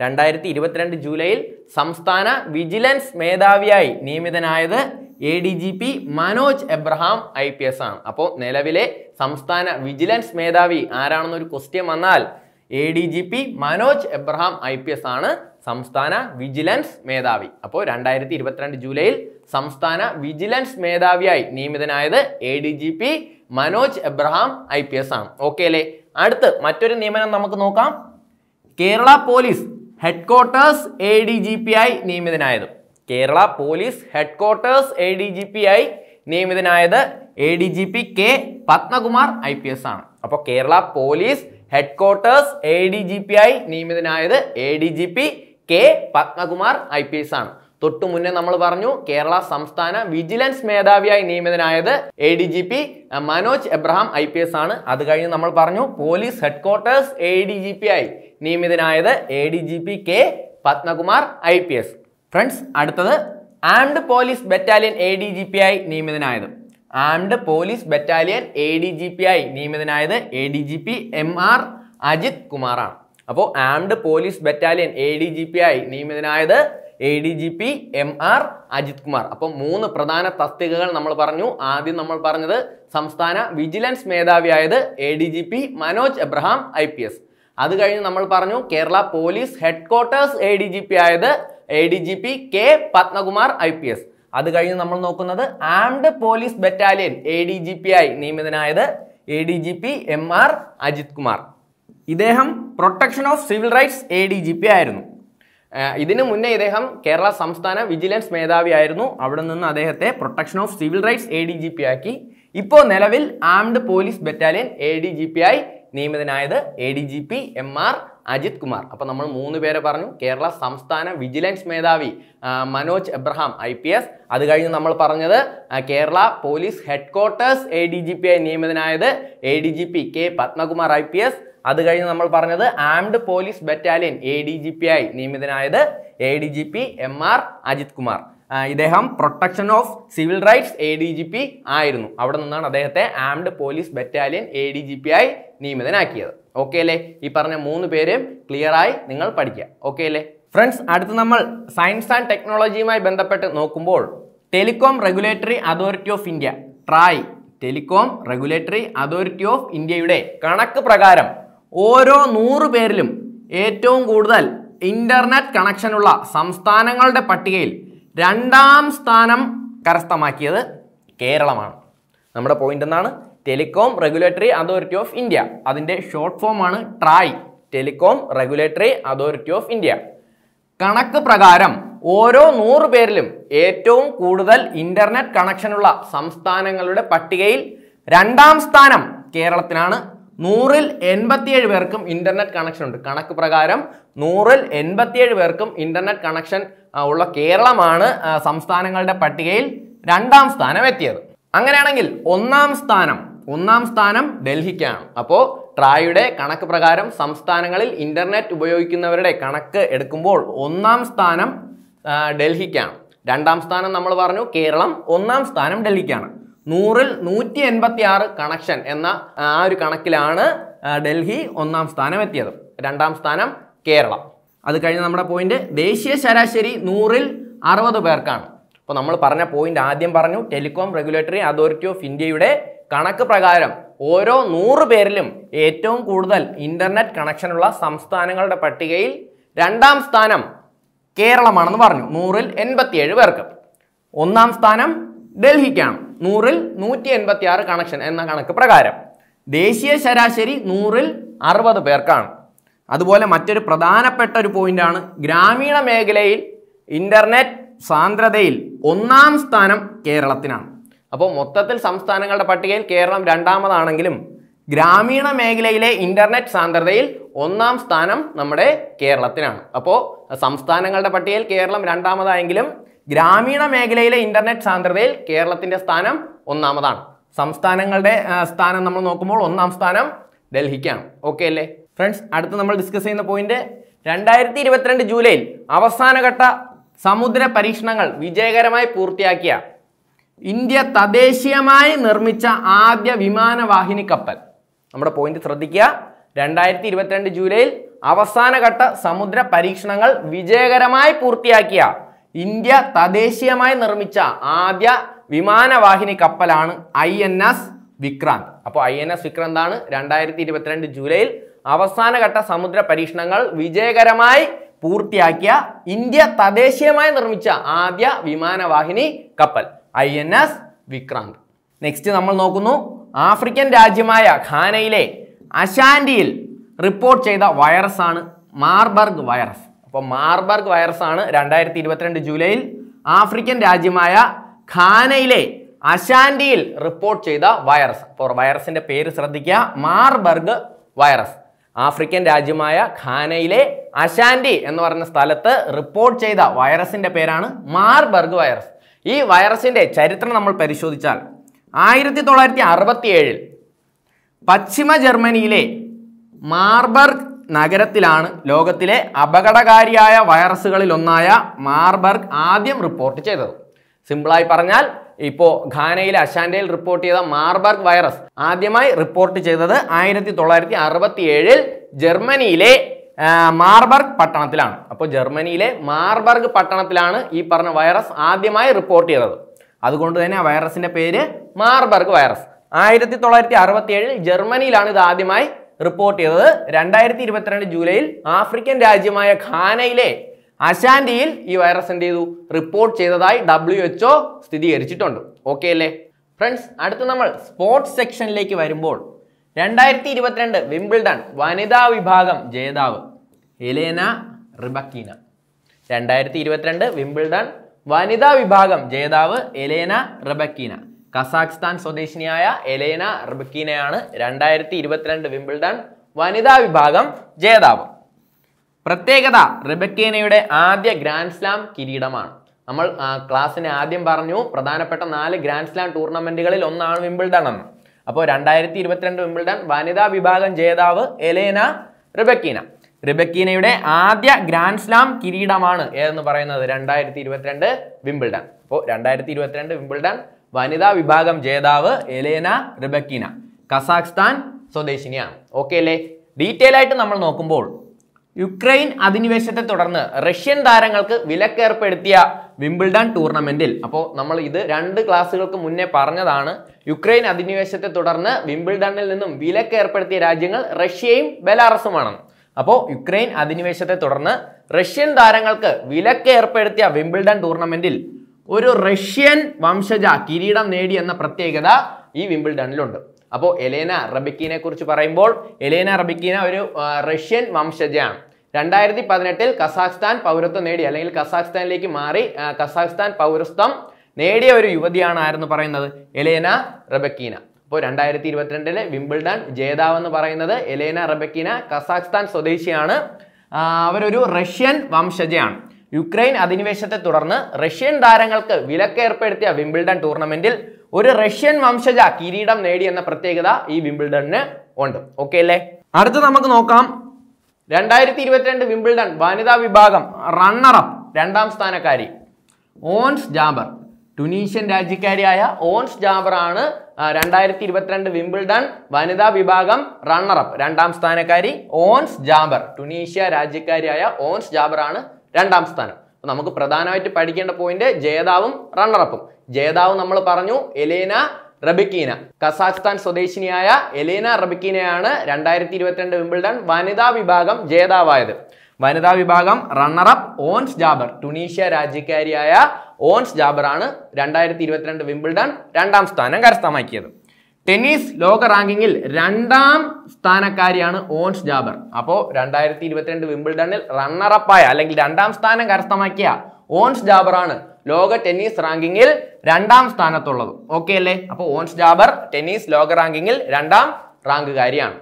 Speaker 1: രണ്ടായിരത്തി ഇരുപത്തിരണ്ട് ജൂലൈയിൽ സംസ്ഥാന വിജിലൻസ് മേധാവിയായി നിയമിതനായത് A D G P Manoj Abraham I P S ആണ് അപ്പോൾ നിലവിലെ സംസ്ഥാന വിജിലൻസ് മേധാവി ആരാണെന്നൊരു ക്വസ്റ്റ്യൻ വന്നാൽ A D G P Manoj Abraham I P S ആണ് സംസ്ഥാന വിജിലൻസ് മേധാവി അപ്പോൾ രണ്ടായിരത്തി ഇരുപത്തിരണ്ട് ജൂലൈയിൽ സംസ്ഥാന വിജിലൻസ് മേധാവിയായി നിയമിതനായത് A D G P Manoj Abraham I P S ആണ് ഓക്കെ അല്ലേ അടുത്ത് മറ്റൊരു നിയമനം നമുക്ക് നോക്കാം Kerala police headquarters A D G P ആയി നിയമിതനായത് Kerala police headquarters A D G P ആയി നിയമിതനായത് A D G P K Padmakumar I P S ആണ് അപ്പോൾ Kerala police headquarters A D G P ആയി നിയമിതനായത് A D G P K Padmakumar I P S ആണ് തൊട്ടു മുന്നേ നമ്മൾ പറഞ്ഞു കേരള സംസ്ഥാന വിജിലൻസ് മേധാവിയായി നിയമിതനായത് A D G P Manoj Abraham I P S ആണ് അത് കഴിഞ്ഞ് നമ്മൾ പറഞ്ഞു police headquarters A D G P ആയി നിയമിതനായത് A D G P K Padmakumar I P S friends അടുത്തത് armed police battalion A D G P ആയി നിയമിതനായതും armed police battalion A D G P ആയി നിയമിതനായത് A D G P M R Ajith കുമാറാണ് അപ്പോൾ armed police battalion A D G P ആയി നിയമിതനായത് A D G P M R Ajith Kumar അപ്പോൾ മൂന്ന് പ്രധാന തസ്തികകൾ നമ്മൾ പറഞ്ഞു ആദ്യം നമ്മൾ പറഞ്ഞത് സംസ്ഥാന വിജിലൻസ് മേധാവിയായത് A D G P Manoj Abraham I P S അത് കഴിഞ്ഞ് നമ്മൾ പറഞ്ഞു Kerala police headquarters A D G P ആയത് A D G P K Padmakumar I P S അത് കഴിഞ്ഞ് നമ്മൾ നോക്കുന്നത് armed police battalion A D G P ആയി നിയമിതനായത് A D G P M R Ajith Kumar ഇദ്ദേഹം protection of civil rights A D G P ആയിരുന്നു ഇതിനു മുന്നേ ഇദ്ദേഹം കേരള സംസ്ഥാന വിജിലൻസ് മേധാവി ആയിരുന്നു അവിടെ നിന്ന് അദ്ദേഹത്തെ protection of civil rights A D G P ആക്കി ഇപ്പോൾ നിലവിൽ armed police battalion A D G P ആയി നിയമിതനായത് A D G P M R Ajith Kumar അപ്പോൾ നമ്മൾ മൂന്ന് പേരെ പറഞ്ഞു കേരള സംസ്ഥാന വിജിലൻസ് മേധാവി Manoj Abraham I P S അത് കഴിഞ്ഞ് നമ്മൾ പറഞ്ഞത് Kerala police headquarters A D G P ആയി നിയമിതനായത് A D G P K Padmakumar I P S അത് കഴിഞ്ഞ് നമ്മൾ പറഞ്ഞത് armed police battalion A D G P ആയി നിയമിതനായത് A D G P M R Ajith Kumar ഇദ്ദേഹം protection of civil rights A D G P ആയിരുന്നു അവിടെ നിന്നാണ് അദ്ദേഹത്തെ armed police battalion A D G P ആയി നിയമിതനാക്കിയത് ഓക്കെ അല്ലേ ഈ പറഞ്ഞ മൂന്ന് പേരും ക്ലിയറായി നിങ്ങൾ പഠിക്കുക ഓക്കെ അല്ലേ ഫ്രണ്ട്സ് അടുത്ത് നമ്മൾ സയൻസ് ആൻഡ് ടെക്നോളജിയുമായി ബന്ധപ്പെട്ട് നോക്കുമ്പോൾ Telecom regulatory authority of India TRAI Telecom regulatory authority of ഇന്ത്യയുടെ കണക്ക് പ്രകാരം ഓരോ നൂറ് പേരിലും ഏറ്റവും കൂടുതൽ ഇന്റർനെറ്റ് കണക്ഷനുള്ള സംസ്ഥാനങ്ങളുടെ പട്ടികയിൽ രണ്ടാം സ്ഥാനം കരസ്ഥമാക്കിയത് കേരളമാണ് നമ്മുടെ പോയിന്റ് എന്താണ് Telecom regulatory authority of India അതിൻ്റെ ഷോർട്ട് ഫോം ആണ് TRAI Telecom regulatory authority of India കണക്ക് പ്രകാരം ഓരോ നൂറ് പേരിലും ഏറ്റവും കൂടുതൽ ഇൻ്റർനെറ്റ് കണക്ഷനുള്ള സംസ്ഥാനങ്ങളുടെ പട്ടികയിൽ രണ്ടാം സ്ഥാനം കേരളത്തിനാണ് നൂറിൽ എൺപത്തിയേഴ് പേർക്കും ഇൻ്റർനെറ്റ് കണക്ഷൻ ഉണ്ട് കണക്ക് പ്രകാരം നൂറിൽ എൺപത്തിയേഴ് പേർക്കും ഇൻ്റർനെറ്റ് കണക്ഷൻ ഉള്ള കേരളമാണ് സംസ്ഥാനങ്ങളുടെ പട്ടികയിൽ രണ്ടാം സ്ഥാനം എത്തിയത് അങ്ങനെയാണെങ്കിൽ ഒന്നാം സ്ഥാനം ഒന്നാം സ്ഥാനം ഡൽഹിക്കാണ് അപ്പോൾ ട്രായുടെ കണക്ക് പ്രകാരം സംസ്ഥാനങ്ങളിൽ ഇൻ്റർനെറ്റ് ഉപയോഗിക്കുന്നവരുടെ കണക്ക് എടുക്കുമ്പോൾ ഒന്നാം സ്ഥാനം ഡൽഹിക്കാണ് രണ്ടാം സ്ഥാനം നമ്മൾ പറഞ്ഞു കേരളം ഒന്നാം സ്ഥാനം ഡൽഹിക്കാണ് നൂറിൽ നൂറ്റി എൺപത്തി ആറ് കണക്ഷൻ എന്ന ആ ഒരു കണക്കിലാണ് ഡൽഹി ഒന്നാം സ്ഥാനം എത്തിയത് രണ്ടാം സ്ഥാനം കേരളം അത് കഴിഞ്ഞ് നമ്മുടെ പോയിന്റ് ദേശീയ ശരാശരി നൂറിൽ അറുപത് പേർക്കാണ് അപ്പോൾ നമ്മൾ പറഞ്ഞ പോയിന്റ് ആദ്യം പറഞ്ഞു ടെലികോം റെഗുലേറ്ററി അതോറിറ്റി ഓഫ് ഇന്ത്യയുടെ കണക്ക് പ്രകാരം ഓരോ നൂറ് പേരിലും ഏറ്റവും കൂടുതൽ ഇൻ്റർനെറ്റ് കണക്ഷനുള്ള സംസ്ഥാനങ്ങളുടെ പട്ടികയിൽ രണ്ടാം സ്ഥാനം കേരളമാണെന്ന് പറഞ്ഞു നൂറിൽ എൺപത്തിയേഴ് പേർക്ക് ഒന്നാം സ്ഥാനം ഡൽഹിക്കാണ് നൂറിൽ നൂറ്റി എൺപത്തി ആറ് കണക്ഷൻ എന്ന കണക്ക് പ്രകാരം ദേശീയ ശരാശരി നൂറിൽ അറുപത് പേർക്കാണ് അതുപോലെ മറ്റൊരു പ്രധാനപ്പെട്ട ഒരു പോയിൻ്റാണ് ഗ്രാമീണ മേഖലയിൽ ഇൻ്റർനെറ്റ് സാന്ദ്രതയിൽ ഒന്നാം സ്ഥാനം കേരളത്തിനാണ് അപ്പോൾ മൊത്തത്തിൽ സംസ്ഥാനങ്ങളുടെ പട്ടികയിൽ കേരളം രണ്ടാമതാണെങ്കിലും ഗ്രാമീണ മേഖലയിലെ ഇൻ്റർനെറ്റ് സാന്ദ്രതയിൽ ഒന്നാം സ്ഥാനം നമ്മുടെ കേരളത്തിനാണ് അപ്പോൾ സംസ്ഥാനങ്ങളുടെ പട്ടികയിൽ കേരളം രണ്ടാമതായെങ്കിലും ഗ്രാമീണ മേഖലയിലെ ഇൻ്റർനെറ്റ് സാന്ദ്രതയിൽ കേരളത്തിൻ്റെ സ്ഥാനം ഒന്നാമതാണ് സംസ്ഥാനങ്ങളുടെ സ്ഥാനം നമ്മൾ നോക്കുമ്പോൾ ഒന്നാം സ്ഥാനം ഡൽഹിക്കാണ് ഓക്കെ അല്ലേ ഫ്രണ്ട്സ് അടുത്ത് നമ്മൾ ഡിസ്കസ് ചെയ്യുന്ന പോയിന്റ് രണ്ടായിരത്തി ഇരുപത്തിരണ്ട് ജൂലൈയിൽ അവസാനഘട്ട സമുദ്ര പരീക്ഷണങ്ങൾ വിജയകരമായി പൂർത്തിയാക്കിയ ഇന്ത്യ തദ്ദേശീയമായി നിർമ്മിച്ച ആദ്യ വിമാനവാഹിനി കപ്പൽ നമ്മുടെ പോയിന്റ് ശ്രദ്ധിക്കുക രണ്ടായിരത്തി ഇരുപത്തിരണ്ട് ജൂലൈയിൽ അവസാനഘട്ട സമുദ്ര പരീക്ഷണങ്ങൾ വിജയകരമായി പൂർത്തിയാക്കിയ ഇന്ത്യ തദ്ദേശീയമായി നിർമ്മിച്ച ആദ്യ വിമാനവാഹിനി കപ്പലാണ് ഐ എൻ എസ് വിക്രാന്ത് അപ്പോൾ ഐ എൻ എസ് വിക്രാന്താണ് രണ്ടായിരത്തി ഇരുപത്തിരണ്ട് ജൂലൈയിൽ അവസാനഘട്ട സമുദ്ര പരീക്ഷണങ്ങൾ വിജയകരമായി പൂർത്തിയാക്കിയ ഇന്ത്യ തദ്ദേശീയമായി നിർമ്മിച്ച ആദ്യ വിമാനവാഹിനി കപ്പൽ I N S Vikrant next നമ്മൾ നോക്കുന്നു ആഫ്രിക്കൻ രാജ്യമായ ഖാനയിലെ അശാൻഡിയിൽ റിപ്പോർട്ട് ചെയ്ത വൈറസാണ് മാർബർഗ് വൈറസ് അപ്പോൾ മാർബർഗ് ആണ് രണ്ടായിരത്തി ഇരുപത്തിരണ്ട് ജൂലൈയിൽ ആഫ്രിക്കൻ രാജ്യമായ ഖാനയിലെ അശാൻഡിയിൽ റിപ്പോർട്ട് ചെയ്ത വൈറസ് അപ്പോൾ വൈറസിൻ്റെ പേര് ശ്രദ്ധിക്കുക മാർബർഗ് വൈറസ് ആഫ്രിക്കൻ രാജ്യമായ ഖാനയിലെ അശാൻഡി എന്ന് പറഞ്ഞ സ്ഥലത്ത് റിപ്പോർട്ട് ചെയ്ത വൈറസിൻ്റെ പേരാണ് മാർബർഗ് വൈറസ് ഈ വൈറസിൻ്റെ ചരിത്രം നമ്മൾ പരിശോധിച്ചാൽ ആയിരത്തി തൊള്ളായിരത്തി ഏഴിൽ പശ്ചിമ ജർമ്മനിയിലെ മാർബർഗ് നഗരത്തിലാണ് ലോകത്തിലെ അപകടകാരിയായ വൈറസുകളിലൊന്നായ മാർബർഗ് ആദ്യം റിപ്പോർട്ട് ചെയ്തത് സിമ്പിളായി പറഞ്ഞാൽ ഇപ്പോൾ ഖാനയിലെ അശാന്റയിൽ റിപ്പോർട്ട് ചെയ്ത മാർബർഗ് വൈറസ് ആദ്യമായി റിപ്പോർട്ട് ചെയ്തത് ആയിരത്തി തൊള്ളായിരത്തി ഏഴിൽ ജർമ്മനിയിലെ മാർബർഗ് പട്ടണത്തിലാണ് അപ്പോൾ ജർമ്മനിയിലെ മാർബർഗ് പട്ടണത്തിലാണ് ഈ പറഞ്ഞ വൈറസ് ആദ്യമായി റിപ്പോർട്ട് ചെയ്തത് അതുകൊണ്ട് തന്നെ ആ വൈറസിൻ്റെ പേര് മാർബർഗ് വൈറസ് ആയിരത്തി തൊള്ളായിരത്തി ഏഴിൽ ജർമ്മനിയിലാണ് ഇത് ആദ്യമായി റിപ്പോർട്ട് ചെയ്തത് രണ്ടായിരത്തി ഇരുപത്തിരണ്ട് ജൂലൈയിൽ ആഫ്രിക്കൻ രാജ്യമായ ഖാനയിലെ അശാന്തിയിൽ ഈ വൈറസ് എന്ത് ചെയ്തു റിപ്പോർട്ട് ചെയ്തതായി ഡബ്ല്യു എച്ച്ഒ സ്ഥിരീകരിച്ചിട്ടുണ്ട് ഓക്കെ അല്ലേ ഫ്രണ്ട്സ് അടുത്ത് നമ്മൾ സ്പോർട്സ് സെക്ഷനിലേക്ക് വരുമ്പോൾ രണ്ടായിരത്തി ഇരുപത്തിരണ്ട് വിംബിൾഡൺ വനിതാ വിഭാഗം ജേതാവ് എലേന റിബക്കീന രണ്ടായിരത്തി ഇരുപത്തിരണ്ട് വിംബിൾഡൺ വനിതാ വിഭാഗം ജേതാവ് എലേന റിബക്കീന കസാഖ്സ്ഥാൻ സ്വദേശിനിയായ എലേന റിബക്കീനയാണ് രണ്ടായിരത്തി ഇരുപത്തിരണ്ട് വിംബിൾഡൺ വനിതാ വിഭാഗം ജേതാവ് പ്രത്യേകത റിബക്കീനയുടെ ആദ്യ ഗ്രാൻഡ് സ്ലാം കിരീടമാണ് നമ്മൾ ക്ലാസ്സിന് ആദ്യം പറഞ്ഞു പ്രധാനപ്പെട്ട നാല് ഗ്രാൻഡ് സ്ലാം ടൂർണമെന്റുകളിൽ ഒന്നാണ് വിംബിൾഡൺ എന്ന് അപ്പോൾ രണ്ടായിരത്തി ഇരുപത്തിരണ്ട് വിംബിൾഡൺ വനിതാ വിഭാഗം ജേതാവ് എലേന റിബക്കീന റിബക്കീനയുടെ ആദ്യ ഗ്രാൻഡ് സ്ലാം കിരീടമാണ് ഏതെന്ന് പറയുന്നത് രണ്ടായിരത്തി ഇരുപത്തിരണ്ട് വിംബിൾഡൺ അപ്പോൾ രണ്ടായിരത്തി ഇരുപത്തിരണ്ട് വിംബിൾഡൺ വനിതാ വിഭാഗം ജേതാവ് എലേന റിബക്കീന കസാഖ്സ്ഥാൻ സ്വദേശിനിയാണ് ഓക്കെ അല്ലേ ഡീറ്റെയിൽ ആയിട്ട് നമ്മൾ നോക്കുമ്പോൾ യുക്രൈൻ അധിനിവേശത്തെ തുടർന്ന് റഷ്യൻ താരങ്ങൾക്ക് വിലക്കേർപ്പെടുത്തിയ വിംബിൾഡൺ ടൂർണമെന്റിൽ അപ്പോൾ നമ്മൾ ഇത് രണ്ട് ക്ലാസ്സുകൾക്ക് മുന്നേ പറഞ്ഞതാണ് യുക്രൈൻ അധിനിവേശത്തെ തുടർന്ന് വിംബിൾഡണിൽ നിന്നും വിലക്കേർപ്പെടുത്തിയ രാജ്യങ്ങൾ റഷ്യയും ബെലാറസുമാണ് അപ്പോൾ യുക്രൈൻ അധിനിവേശത്തെ തുടർന്ന് റഷ്യൻ താരങ്ങൾക്ക് വിലക്കേർപ്പെടുത്തിയ വിംബിൾഡൺ ടൂർണമെന്റിൽ ഒരു റഷ്യൻ വംശജ കിരീടം നേടി എന്ന പ്രത്യേകത ഈ വിംബിൾഡണിലുണ്ട് അപ്പോൾ എലേന റബിക്കിനെ കുറിച്ച് പറയുമ്പോൾ എലേന റബിക്കിന ഒരു റഷ്യൻ വംശജയാണ് രണ്ടായിരത്തി പതിനെട്ടിൽ കസാഖ്സ്ഥാൻ പൗരത്വം നേടി അല്ലെങ്കിൽ കസാഖ്സ്ഥാനിലേക്ക് മാറി കസാഖ്സ്ഥാൻ പൗരസ്ഥം നേടിയ ഒരു യുവതിയാണ് ആരെന്ന് പറയുന്നത് എലേന റബക്കീന അപ്പോൾ രണ്ടായിരത്തി ഇരുപത്തിരണ്ടിലെ വിംബിൾഡൺ ജേതാവെന്ന് പറയുന്നത് എലേന റബക്കീന കസാഖ്സ്ഥാൻ സ്വദേശിയാണ് അവരൊരു റഷ്യൻ വംശജയാണ് യുക്രൈൻ അധിനിവേശത്തെ തുടർന്ന് റഷ്യൻ താരങ്ങൾക്ക് വിലക്കേർപ്പെടുത്തിയ വിംബിൾഡൺ ടൂർണമെന്റിൽ ഒരു റഷ്യൻ വംശജ കിരീടം നേടി എന്ന പ്രത്യേകത ഈ വിംബിൾഡണിന് ഉണ്ട് ഓക്കെ അല്ലേ അടുത്ത് നമുക്ക് നോക്കാം രണ്ടായിരത്തി ഇരുപത്തിരണ്ട് വിംബിൾഡൺ വനിതാ വിഭാഗം റണ്ണറപ്പ് രണ്ടാം സ്ഥാനക്കാരി ഓൺസ് ജാബർ ടുനീഷ്യൻ രാജ്യക്കാരിയായ ഓൺസ് ജാബർ ആണ് രണ്ടായിരത്തി ഇരുപത്തിരണ്ട് വിംബിൾഡൺ വനിതാ വിഭാഗം റണ്ണറപ്പ് രണ്ടാം സ്ഥാനക്കാരി ഓൺസ് ജാബർ ടുനീഷ്യ രാജ്യക്കാരിയായ ഓൺസ് ജാബർ ആണ് രണ്ടാം സ്ഥാനം അപ്പോൾ നമുക്ക് പ്രധാനമായിട്ട് പഠിക്കേണ്ട പോയിന്റ് ജേതാവും റണ്ണറപ്പും ജേതാവ് നമ്മൾ പറഞ്ഞു എലേന റബിക്കീന കസാഖ്സ്ഥാൻ സ്വദേശിനിയായ എലേന റബിക്കീനയാണ് രണ്ടായിരത്തി ഇരുപത്തിരണ്ട് വിംബിൾഡൺ വനിതാ വിഭാഗം ജേതാവായത് വനിതാ വിഭാഗം റണ്ണറപ്പ് ഓൻസ് ജാബർ ടുണീഷ്യ രാജ്യക്കാരിയായ ഓൻസ് ജാബറാണ് രണ്ടായിരത്തി ഇരുപത്തിരണ്ട് വിംബിൾഡൺ രണ്ടാം സ്ഥാനം കരസ്ഥമാക്കിയത് ടെന്നീസ് ലോക റാങ്കിങ്ങിൽ രണ്ടാം സ്ഥാനക്കാരിയാണ് ഓൺസ് ജാബർ അപ്പോൾ രണ്ടായിരത്തി ഇരുപത്തിരണ്ട് വിംബിൾഡണിൽ റണ്ണറപ്പായ അല്ലെങ്കിൽ രണ്ടാം സ്ഥാനം കരസ്ഥമാക്കിയ ഓൺസ് ജാബറാണ് ലോക ടെന്നീസ് റാങ്കിങ്ങിൽ രണ്ടാം സ്ഥാനത്തുള്ളത് ഓക്കെ അല്ലേ അപ്പോൾ ഓൺസ് ജാബർ ടെന്നീസ് ലോക റാങ്കിങ്ങിൽ രണ്ടാം റാങ്കുകാരിയാണ്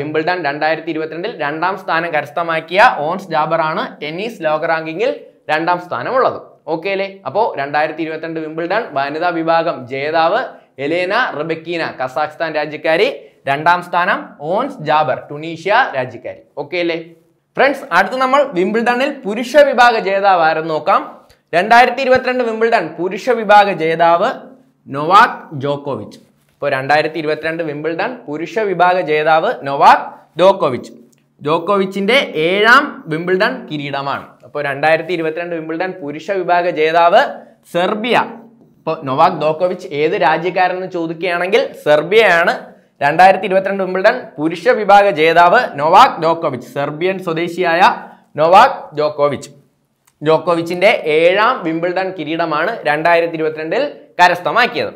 Speaker 1: വിംബിൾഡൺ രണ്ടായിരത്തി ഇരുപത്തിരണ്ടിൽ രണ്ടാം സ്ഥാനം കരസ്ഥമാക്കിയ ഓൺസ് ജാബറാണ് ടെന്നീസ് ലോക റാങ്കിങ്ങിൽ രണ്ടാം സ്ഥാനമുള്ളത് ഓക്കെ അല്ലേ അപ്പോൾ രണ്ടായിരത്തി ഇരുപത്തിരണ്ട് വിംബിൾഡൺ വനിതാ വിഭാഗം ജേതാവ് എലേന റബക്കീന കസാഖ്സ്ഥാൻ രാജ്യക്കാരി രണ്ടാം സ്ഥാനം ഓൺസ് ജാബർ ടുണീഷ്യ രാജ്യക്കാരി ഓക്കെ അല്ലേ ഫ്രണ്ട്സ് അടുത്ത് നമ്മൾ വിംബിൾഡണിൽ പുരുഷ വിഭാഗ ജേതാവ് ആരും നോക്കാം രണ്ടായിരത്തി ഇരുപത്തിരണ്ട് വിംബിൾഡൺ പുരുഷ വിഭാഗ ജേതാവ് നൊവാക് ജോക്കോവിച്ച് ഇപ്പോൾ രണ്ടായിരത്തി ഇരുപത്തിരണ്ട് വിംബിൾഡൺ പുരുഷ വിഭാഗ ജേതാവ് നൊവാക് ജോക്കോവിച്ച് ജോക്കോവിച്ചിൻ്റെ ഏഴാം വിംബിൾഡൺ കിരീടമാണ് അപ്പോൾ രണ്ടായിരത്തി ഇരുപത്തിരണ്ട് വിംബിൾഡൺ പുരുഷ വിഭാഗ ജേതാവ് സെർബിയ ഇപ്പോൾ നൊവാക് ദോക്കോവിച്ച് ഏത് രാജ്യക്കാരെന്ന് ചോദിക്കുകയാണെങ്കിൽ സെർബിയയാണ് രണ്ടായിരത്തി ഇരുപത്തിരണ്ട് വിംബിൾഡൺ പുരുഷ വിഭാഗ ജേതാവ് നൊവാക് ദോക്കോവിച്ച് സെർബിയൻ സ്വദേശിയായ നൊവാക് ജോക്കോവിച്ച് ജോക്കോവിച്ചിന്റെ ഏഴാം വിംബിൾഡൺ കിരീടമാണ് രണ്ടായിരത്തി ഇരുപത്തിരണ്ടിൽ കരസ്ഥമാക്കിയത്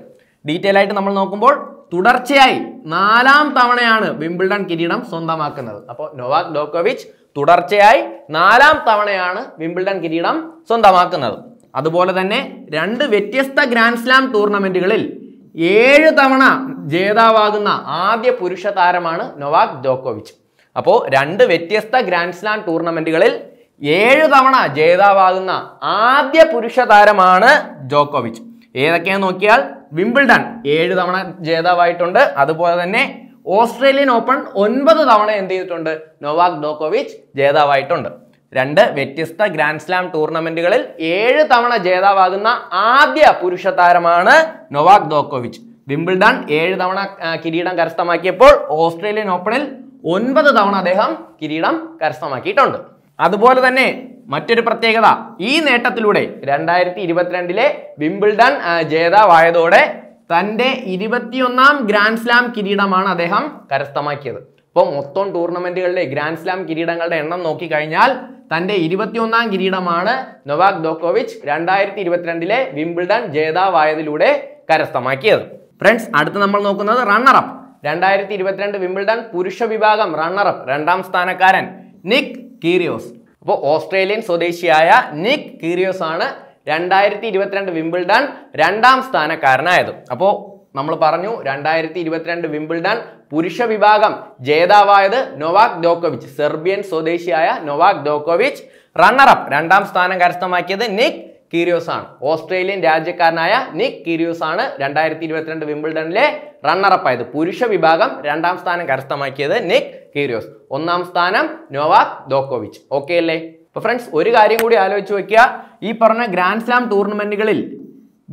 Speaker 1: ഡീറ്റെയിൽ ആയിട്ട് നമ്മൾ നോക്കുമ്പോൾ തുടർച്ചയായി നാലാം തവണയാണ് വിംബിൾഡൺ കിരീടം സ്വന്തമാക്കുന്നത് അപ്പോൾ നൊവാക് ഡോക്കോവിച്ച് തുടർച്ചയായി നാലാം തവണയാണ് വിംബിൾഡൺ കിരീടം സ്വന്തമാക്കുന്നത് അതുപോലെ തന്നെ രണ്ട് വ്യത്യസ്ത ഗ്രാൻഡ് സ്ലാം ടൂർണമെന്റുകളിൽ ഏഴ് തവണ ജേതാവാകുന്ന ആദ്യ പുരുഷ താരമാണ് നൊവാക് ജോക്കോവിച്ച് അപ്പോൾ രണ്ട് വ്യത്യസ്ത ഗ്രാൻഡ് സ്ലാം ടൂർണമെന്റുകളിൽ ഏഴ് തവണ ജേതാവാകുന്ന ആദ്യ പുരുഷ താരമാണ് ജോക്കോവിച്ച് ഏതൊക്കെയാന്ന് നോക്കിയാൽ വിംബിൾഡൺ ഏഴ് തവണ ജേതാവായിട്ടുണ്ട് അതുപോലെ തന്നെ ഓസ്ട്രേലിയൻ ഓപ്പൺ ഒൻപത് തവണ എന്ത് ചെയ്തിട്ടുണ്ട് നൊവാക് ഡോക്കോവിച്ച് ജേതാവായിട്ടുണ്ട് രണ്ട് വ്യത്യസ്ത ഗ്രാൻഡ് സ്ലാം ടൂർണമെന്റുകളിൽ ഏഴ് തവണ ജേതാവാകുന്ന ആദ്യ പുരുഷ താരമാണ് നൊവാക് ദോക്കോവിച്ച് വിംബിൾഡൺ ഏഴ് തവണ കിരീടം കരസ്ഥമാക്കിയപ്പോൾ ഓസ്ട്രേലിയൻ ഓപ്പണിൽ ഒൻപത് തവണ അദ്ദേഹം കിരീടം കരസ്ഥമാക്കിയിട്ടുണ്ട് അതുപോലെ തന്നെ മറ്റൊരു പ്രത്യേകത ഈ നേട്ടത്തിലൂടെ രണ്ടായിരത്തി ഇരുപത്തിരണ്ടിലെ വിംബിൾഡൺ ജേതാവായതോടെ തന്റെ ഇരുപത്തിയൊന്നാം ഗ്രാൻഡ് സ്ലാം കിരീടമാണ് അദ്ദേഹം കരസ്ഥമാക്കിയത് ഇപ്പോൾ മൊത്തം ടൂർണമെന്റുകളിലെ ഗ്രാൻഡ് സ്ലാം കിരീടങ്ങളുടെ എണ്ണം നോക്കിക്കഴിഞ്ഞാൽ തൻ്റെ ഇരുപത്തിയൊന്നാം കിരീടമാണ് നൊവാക് ദോക്കോവിച്ച് രണ്ടായിരത്തി ഇരുപത്തിരണ്ടിലെ വിംബിൾഡൺ ജേതാവായതിലൂടെ കരസ്ഥമാക്കിയത് ഫ്രണ്ട്സ് അടുത്ത് നമ്മൾ നോക്കുന്നത് റണ്ണറപ്പ് രണ്ടായിരത്തി ഇരുപത്തിരണ്ട് വിംബിൾഡൺ പുരുഷ വിഭാഗം റണ്ണറപ്പ് രണ്ടാം സ്ഥാനക്കാരൻ നിക് കീറിയോസ് അപ്പോൾ ഓസ്ട്രേലിയൻ സ്വദേശിയായ നിക് കീറിയോസ് ആണ് രണ്ടായിരത്തി ഇരുപത്തിരണ്ട് വിംബിൾഡൺ രണ്ടാം സ്ഥാനക്കാരനായത് അപ്പോൾ നമ്മൾ പറഞ്ഞു രണ്ടായിരത്തി ഇരുപത്തിരണ്ട് വിംബിൾഡൺ പുരുഷ വിഭാഗം ജേതാവായത് നൊവാക് ദോക്കോവിച്ച് സെർബിയൻ സ്വദേശിയായ നൊവാക് ദോക്കോവിച്ച് റണ്ണറപ്പ് രണ്ടാം സ്ഥാനം കരസ്ഥമാക്കിയത് നിക് കീരിയോസ് ആണ് ഓസ്ട്രേലിയൻ രാജ്യക്കാരനായ നിക് കീരിയോസ് ആണ് രണ്ടായിരത്തി ഇരുപത്തിരണ്ട് വിംബിൾഡണിലെ റണ്ണറപ്പായത് പുരുഷ വിഭാഗം രണ്ടാം സ്ഥാനം കരസ്ഥമാക്കിയത് നിക് കീരിയോസ് ഒന്നാം സ്ഥാനം നൊവാക് ദോക്കോവിച്ച് ഓക്കെ അല്ലേ അപ്പോൾ ഫ്രണ്ട്സ് ഒരു കാര്യം കൂടി ആലോചിച്ച് വയ്ക്കുക ഈ പറഞ്ഞ ഗ്രാൻഡ് സ്ലാം ടൂർണമെന്റുകളിൽ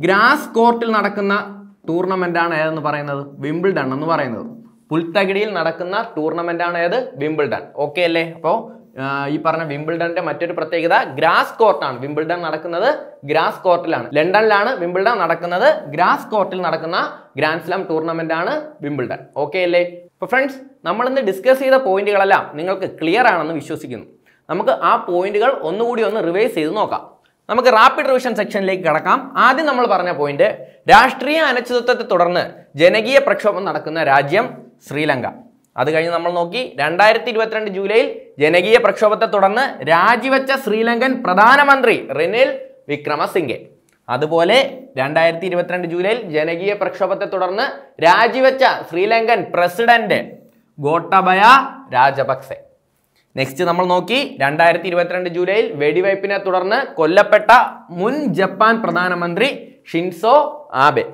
Speaker 1: ഗ്രാസ് കോർട്ടിൽ നടക്കുന്ന ടൂർണമെൻ്റാണ് ഏതെന്ന് പറയുന്നത് വിംബിൾഡൺ എന്ന് പറയുന്നത് പുൽത്തകിടിയിൽ നടക്കുന്ന ടൂർണമെൻ്റാണ് ഏത് വിംബിൾഡൺ ഓക്കെ അല്ലേ അപ്പോൾ ഈ പറഞ്ഞ വിംബിൾഡന്റെ മറ്റൊരു പ്രത്യേകത ഗ്രാസ് കോർട്ടാണ് വിംബിൾഡൺ നടക്കുന്നത് ഗ്രാസ് കോർട്ടിലാണ് ലണ്ടനിലാണ് വിംബിൾഡൺ നടക്കുന്നത് ഗ്രാസ് കോർട്ടിൽ നടക്കുന്ന ഗ്രാൻഡ് സ്ലാം ടൂർണമെന്റ് ആണ് വിംബിൾഡൺ ഓക്കെ അല്ലേ അപ്പോൾ ഫ്രണ്ട്സ് നമ്മൾ ഇന്ന് ഡിസ്കസ് ചെയ്ത പോയിന്റുകളെല്ലാം നിങ്ങൾക്ക് ക്ലിയർ ആണെന്ന് വിശ്വസിക്കുന്നു നമുക്ക് ആ പോയിന്റുകൾ ഒന്നുകൂടി ഒന്ന് റിവൈസ് ചെയ്ത് നോക്കാം നമുക്ക് റാപ്പിഡ് റിവിഷൻ സെക്ഷനിലേക്ക് കടക്കാം ആദ്യം നമ്മൾ പറഞ്ഞ പോയിന്റ് രാഷ്ട്രീയ അനിശ്ചിതത്വത്തെ തുടർന്ന് ജനകീയ പ്രക്ഷോഭം നടക്കുന്ന രാജ്യം ശ്രീലങ്ക അത് കഴിഞ്ഞ് നമ്മൾ നോക്കി രണ്ടായിരത്തി ഇരുപത്തിരണ്ട് ജൂലൈയിൽ ജനകീയ പ്രക്ഷോഭത്തെ തുടർന്ന് രാജിവെച്ച ശ്രീലങ്കൻ പ്രധാനമന്ത്രി റിനിൽ വിക്രമസിംഗെ അതുപോലെ രണ്ടായിരത്തി ഇരുപത്തിരണ്ട് ജൂലൈയിൽ ജനകീയ പ്രക്ഷോഭത്തെ തുടർന്ന് രാജിവെച്ച ശ്രീലങ്കൻ പ്രസിഡന്റ് ഗോട്ടബയ രാജപക്സെ നെക്സ്റ്റ് നമ്മൾ നോക്കി രണ്ടായിരത്തി ഇരുപത്തിരണ്ട് ജൂലൈയിൽ വെടിവയ്പ്പിനെ തുടർന്ന് കൊല്ലപ്പെട്ട മുൻ ജപ്പാൻ പ്രധാനമന്ത്രി ഷിൻസോ ആബെ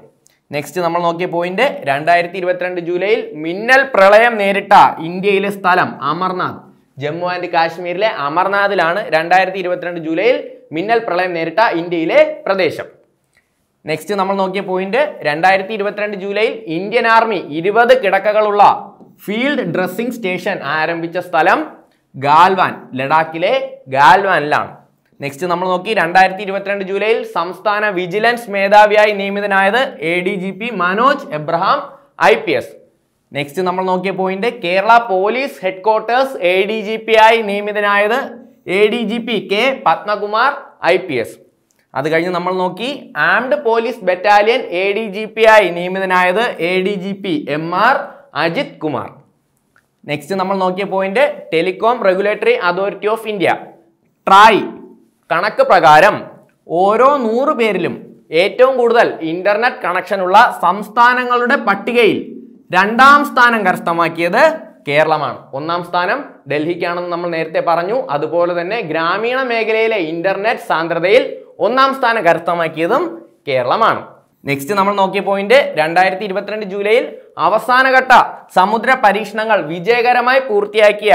Speaker 1: നെക്സ്റ്റ് നമ്മൾ നോക്കിയ പോയിന്റ് രണ്ടായിരത്തി ഇരുപത്തിരണ്ട് ജൂലൈയിൽ മിന്നൽ പ്രളയം നേരിട്ട ഇന്ത്യയിലെ സ്ഥലം അമർനാഥ് ജമ്മു ആൻഡ് കാശ്മീരിലെ അമർനാഥിലാണ് രണ്ടായിരത്തി ഇരുപത്തിരണ്ട് ജൂലൈയിൽ മിന്നൽ പ്രളയം നേരിട്ട ഇന്ത്യയിലെ പ്രദേശം നെക്സ്റ്റ് നമ്മൾ നോക്കിയ പോയിന്റ് രണ്ടായിരത്തി ഇരുപത്തിരണ്ട് ജൂലൈയിൽ ഇന്ത്യൻ ആർമി ഇരുപത് കിടക്കകളുള്ള ഫീൽഡ് ഡ്രസ്സിംഗ് സ്റ്റേഷൻ ആരംഭിച്ച സ്ഥലം ഗാൽവാൻ ലഡാക്കിലെ ഗാൽവാനിലാണ് നെക്സ്റ്റ് നമ്മൾ നോക്കി രണ്ടായിരത്തി ഇരുപത്തിരണ്ട് ജൂലൈയിൽ സംസ്ഥാന വിജിലൻസ് മേധാവിയായി നിയമിതനായത് A D G P Manoj Abraham I P S next നമ്മൾ നോക്കിയ point Kerala police headquarters A D G P ആയി നിയമിതനായത് A D G P K Padmakumar I P S അത് കഴിഞ്ഞ് നമ്മൾ നോക്കി armed police battalion A D G P ആയി നിയമിതനായത് A D G P M R Ajith Kumar next നമ്മൾ നോക്കിയ point telecom regulatory authority of India TRAI കണക്ക് പ്രകാരം ഓരോ നൂറ് പേരിലും ഏറ്റവും കൂടുതൽ ഇന്റർനെറ്റ് കണക്ഷനുള്ള സംസ്ഥാനങ്ങളുടെ പട്ടികയിൽ രണ്ടാം സ്ഥാനം കരസ്ഥമാക്കിയത് കേരളമാണ് ഒന്നാം സ്ഥാനം ഡൽഹിക്കാണെന്ന് നമ്മൾ നേരത്തെ പറഞ്ഞു അതുപോലെ തന്നെ ഗ്രാമീണ മേഖലയിലെ ഇന്റർനെറ്റ് സാന്ദ്രതയിൽ ഒന്നാം സ്ഥാനം കരസ്ഥമാക്കിയതും കേരളമാണ് നെക്സ്റ്റ് നമ്മൾ നോക്കിയ പോയിന്റ് രണ്ടായിരത്തി ഇരുപത്തിരണ്ട് ജൂലൈയിൽ അവസാനഘട്ട സമുദ്ര പരീക്ഷണങ്ങൾ വിജയകരമായി പൂർത്തിയാക്കിയ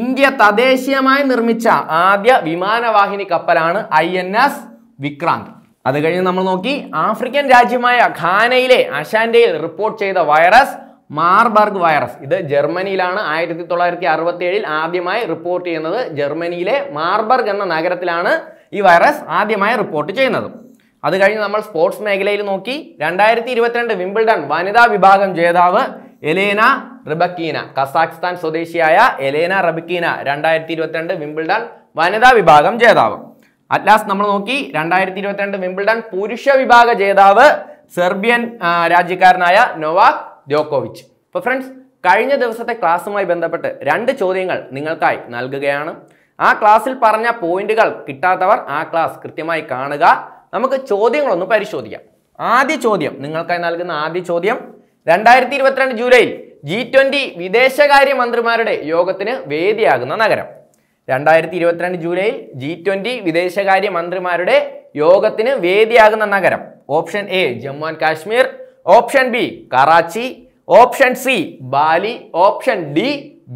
Speaker 1: ഇന്ത്യ തദ്ദേശീയമായി നിർമ്മിച്ച ആദ്യ വിമാനവാഹിനി കപ്പലാണ് ഐ എൻ എസ് വിക്രാന്ത് അത് കഴിഞ്ഞ് നമ്മൾ നോക്കി ആഫ്രിക്കൻ രാജ്യമായ ഖാനയിലെ അഷാൻഡയിൽ റിപ്പോർട്ട് ചെയ്ത വൈറസ് മാർബർഗ് വൈറസ് ഇത് ജർമ്മനിയിലാണ് ആയിരത്തി തൊള്ളായിരത്തി അറുപത്തി ഏഴിൽ ആദ്യമായി റിപ്പോർട്ട് ചെയ്യുന്നത് ജർമ്മനിയിലെ മാർബർഗ് എന്ന നഗരത്തിലാണ് ഈ വൈറസ് ആദ്യമായി റിപ്പോർട്ട് ചെയ്യുന്നത് അത് കഴിഞ്ഞ് നമ്മൾ സ്പോർട്സ് മേഖലയിൽ നോക്കി രണ്ടായിരത്തി ഇരുപത്തിരണ്ട് വിംബിൾഡൺ വനിതാ വിഭാഗം ജേതാവ് എലേന റിബക്കീന കസാഖ്സ്ഥാൻ സ്വദേശിയായ എലേന റബക്കീന രണ്ടായിരത്തി ഇരുപത്തിരണ്ട് വിംബിൾഡൺ വനിതാ വിഭാഗം ജേതാവ് അറ്റ്ലാസ് നമ്മൾ നോക്കി രണ്ടായിരത്തി ഇരുപത്തിരണ്ട് വിംബിൾഡൺ പുരുഷ വിഭാഗ ജേതാവ് സെർബിയൻ രാജ്യക്കാരനായ നൊവാക് ജോക്കോവിച്ച് അപ്പോൾ ഫ്രണ്ട്സ് കഴിഞ്ഞ ദിവസത്തെ ക്ലാസ്സുമായി ബന്ധപ്പെട്ട് രണ്ട് ചോദ്യങ്ങൾ നിങ്ങൾക്കായി നൽകുകയാണ് ആ ക്ലാസ്സിൽ പറഞ്ഞ പോയിന്റുകൾ കിട്ടാത്തവർ ആ ക്ലാസ് കൃത്യമായി കാണുക നമുക്ക് ചോദ്യങ്ങളൊന്ന് പരിശോധിക്കാം ആദ്യ ചോദ്യം നിങ്ങൾക്കായി നൽകുന്ന ആദ്യ ചോദ്യം രണ്ടായിരത്തി ഇരുപത്തിരണ്ട് ജൂലൈയിൽ ജി ട്വന്റി വിദേശകാര്യ മന്ത്രിമാരുടെ യോഗത്തിന് വേദിയാകുന്ന നഗരം രണ്ടായിരത്തി ഇരുപത്തിരണ്ട് ജൂലൈയിൽ ജി ട്വന്റി വിദേശകാര്യ മന്ത്രിമാരുടെ യോഗത്തിന് വേദിയാകുന്ന നഗരം option A Jammu and Kashmir option B Karachi option C Bali option D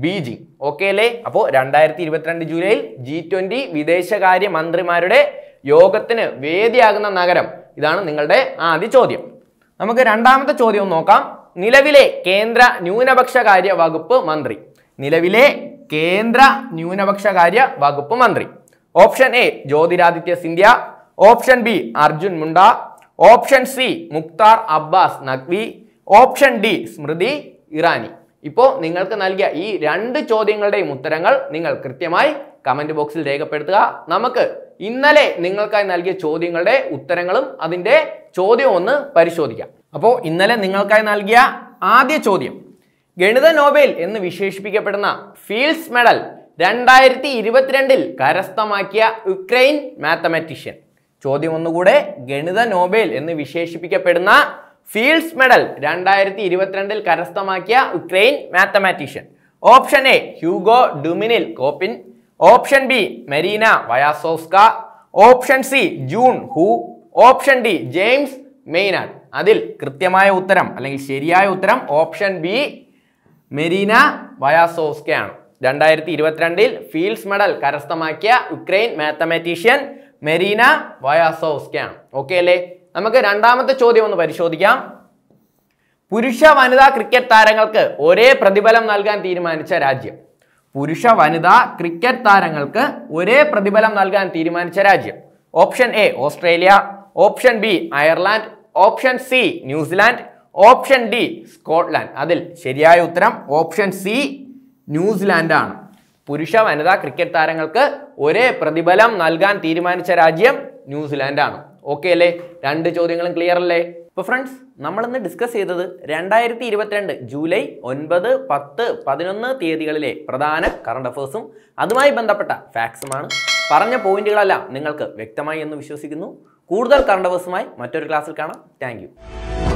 Speaker 1: Beijing okay അല്ലേ അപ്പോൾ രണ്ടായിരത്തി ഇരുപത്തിരണ്ട് ജൂലൈയിൽ ജി ട്വന്റി വിദേശകാര്യ മന്ത്രിമാരുടെ യോഗത്തിന് വേദിയാകുന്ന നഗരം ഇതാണ് നിങ്ങളുടെ ആദ്യ ചോദ്യം നമുക്ക് രണ്ടാമത്തെ ചോദ്യം നോക്കാം നിലവിലെ കേന്ദ്ര ന്യൂനപക്ഷകാര്യ വകുപ്പ് മന്ത്രി നിലവിലെ കേന്ദ്ര ന്യൂനപക്ഷകാര്യ വകുപ്പ് മന്ത്രി option A Jyotiraditya Scindia option B Arjun Munda option C Mukhtar Abbas Naqvi option D Smriti Irani ഇപ്പോൾ നിങ്ങൾക്ക് നൽകിയ ഈ രണ്ട് ചോദ്യങ്ങളുടെയും ഉത്തരങ്ങൾ നിങ്ങൾ കൃത്യമായി കമൻറ്റ് ബോക്സിൽ രേഖപ്പെടുത്തുക നമുക്ക് ഇന്നലെ നിങ്ങൾക്കായി നൽകിയ ചോദ്യങ്ങളുടെ ഉത്തരങ്ങളും അതിൻ്റെ ചോദ്യം ഒന്ന് പരിശോധിക്കാം അപ്പോൾ ഇന്നലെ നിങ്ങൾക്കായി നൽകിയ ആദ്യ ചോദ്യം ഗണിത നോബേൽ എന്ന് വിശേഷിപ്പിക്കപ്പെടുന്ന ഫീൽഡ്സ് മെഡൽ രണ്ടായിരത്തി ഇരുപത്തിരണ്ടിൽ കരസ്ഥമാക്കിയ യുക്രൈൻ മാത്തമാറ്റീഷ്യൻ ചോദ്യം ഒന്നുകൂടെ ഗണിത നോബേൽ എന്ന് വിശേഷിപ്പിക്കപ്പെടുന്ന ഫീൽഡ്സ് മെഡൽ രണ്ടായിരത്തി ഇരുപത്തിരണ്ടിൽ കരസ്ഥമാക്കിയ Ukraine mathematician option A Hugo Duminil Copin option B Maryna Viazovska option C June Huh option D James മെയിനാണ് അതിൽ കൃത്യമായ ഉത്തരം അല്ലെങ്കിൽ ശരിയായ ഉത്തരം ഓപ്ഷൻ ബി മെരീന വയാസോസ്കയാണ് രണ്ടായിരത്തി ഇരുപത്തിരണ്ടിൽ ഫീൽഡ്സ് മെഡൽ കരസ്ഥമാക്കിയ യുക്രൈൻ മാത്തമാറ്റീഷ്യൻ മെരീന വയാസോസ്കയാണ് ഓക്കെ അല്ലേ നമുക്ക് രണ്ടാമത്തെ ചോദ്യം ഒന്ന് പരിശോധിക്കാം പുരുഷ വനിതാ ക്രിക്കറ്റ് താരങ്ങൾക്ക് ഒരേ പ്രതിഫലം നൽകാൻ തീരുമാനിച്ച രാജ്യം പുരുഷ വനിതാ ക്രിക്കറ്റ് താരങ്ങൾക്ക് ഒരേ പ്രതിഫലം നൽകാൻ തീരുമാനിച്ച രാജ്യം option A Australia option B Ireland option C New Zealand option D Scotland അതിൽ ശരിയായ ഉത്തരം ഓപ്ഷൻ സി ന്യൂസിലാൻഡാണ് പുരുഷ വനിതാ ക്രിക്കറ്റ് താരങ്ങൾക്ക് ഒരേ പ്രതിഫലം നൽകാൻ തീരുമാനിച്ച രാജ്യം ന്യൂസിലാൻഡാണ് ഓക്കെ അല്ലേ രണ്ട് ചോദ്യങ്ങളും ക്ലിയർ അല്ലേ അപ്പോൾ ഫ്രണ്ട്സ് നമ്മളിന്ന് ഡിസ്കസ് ചെയ്തത് രണ്ടായിരത്തി ഇരുപത്തിരണ്ട് ജൂലൈ ഒൻപത് പത്ത് പതിനൊന്ന് തീയതികളിലെ പ്രധാന കറണ്ട് അഫേഴ്സും അതുമായി ബന്ധപ്പെട്ട ഫാക്സുമാണ് പറഞ്ഞ പോയിന്റുകളെല്ലാം നിങ്ങൾക്ക് വ്യക്തമായി എന്ന് വിശ്വസിക്കുന്നു കൂടുതൽ കറണ്ട് അഫേഴ്സുമായി മറ്റൊരു ക്ലാസ്സിൽ കാണാം താങ്ക്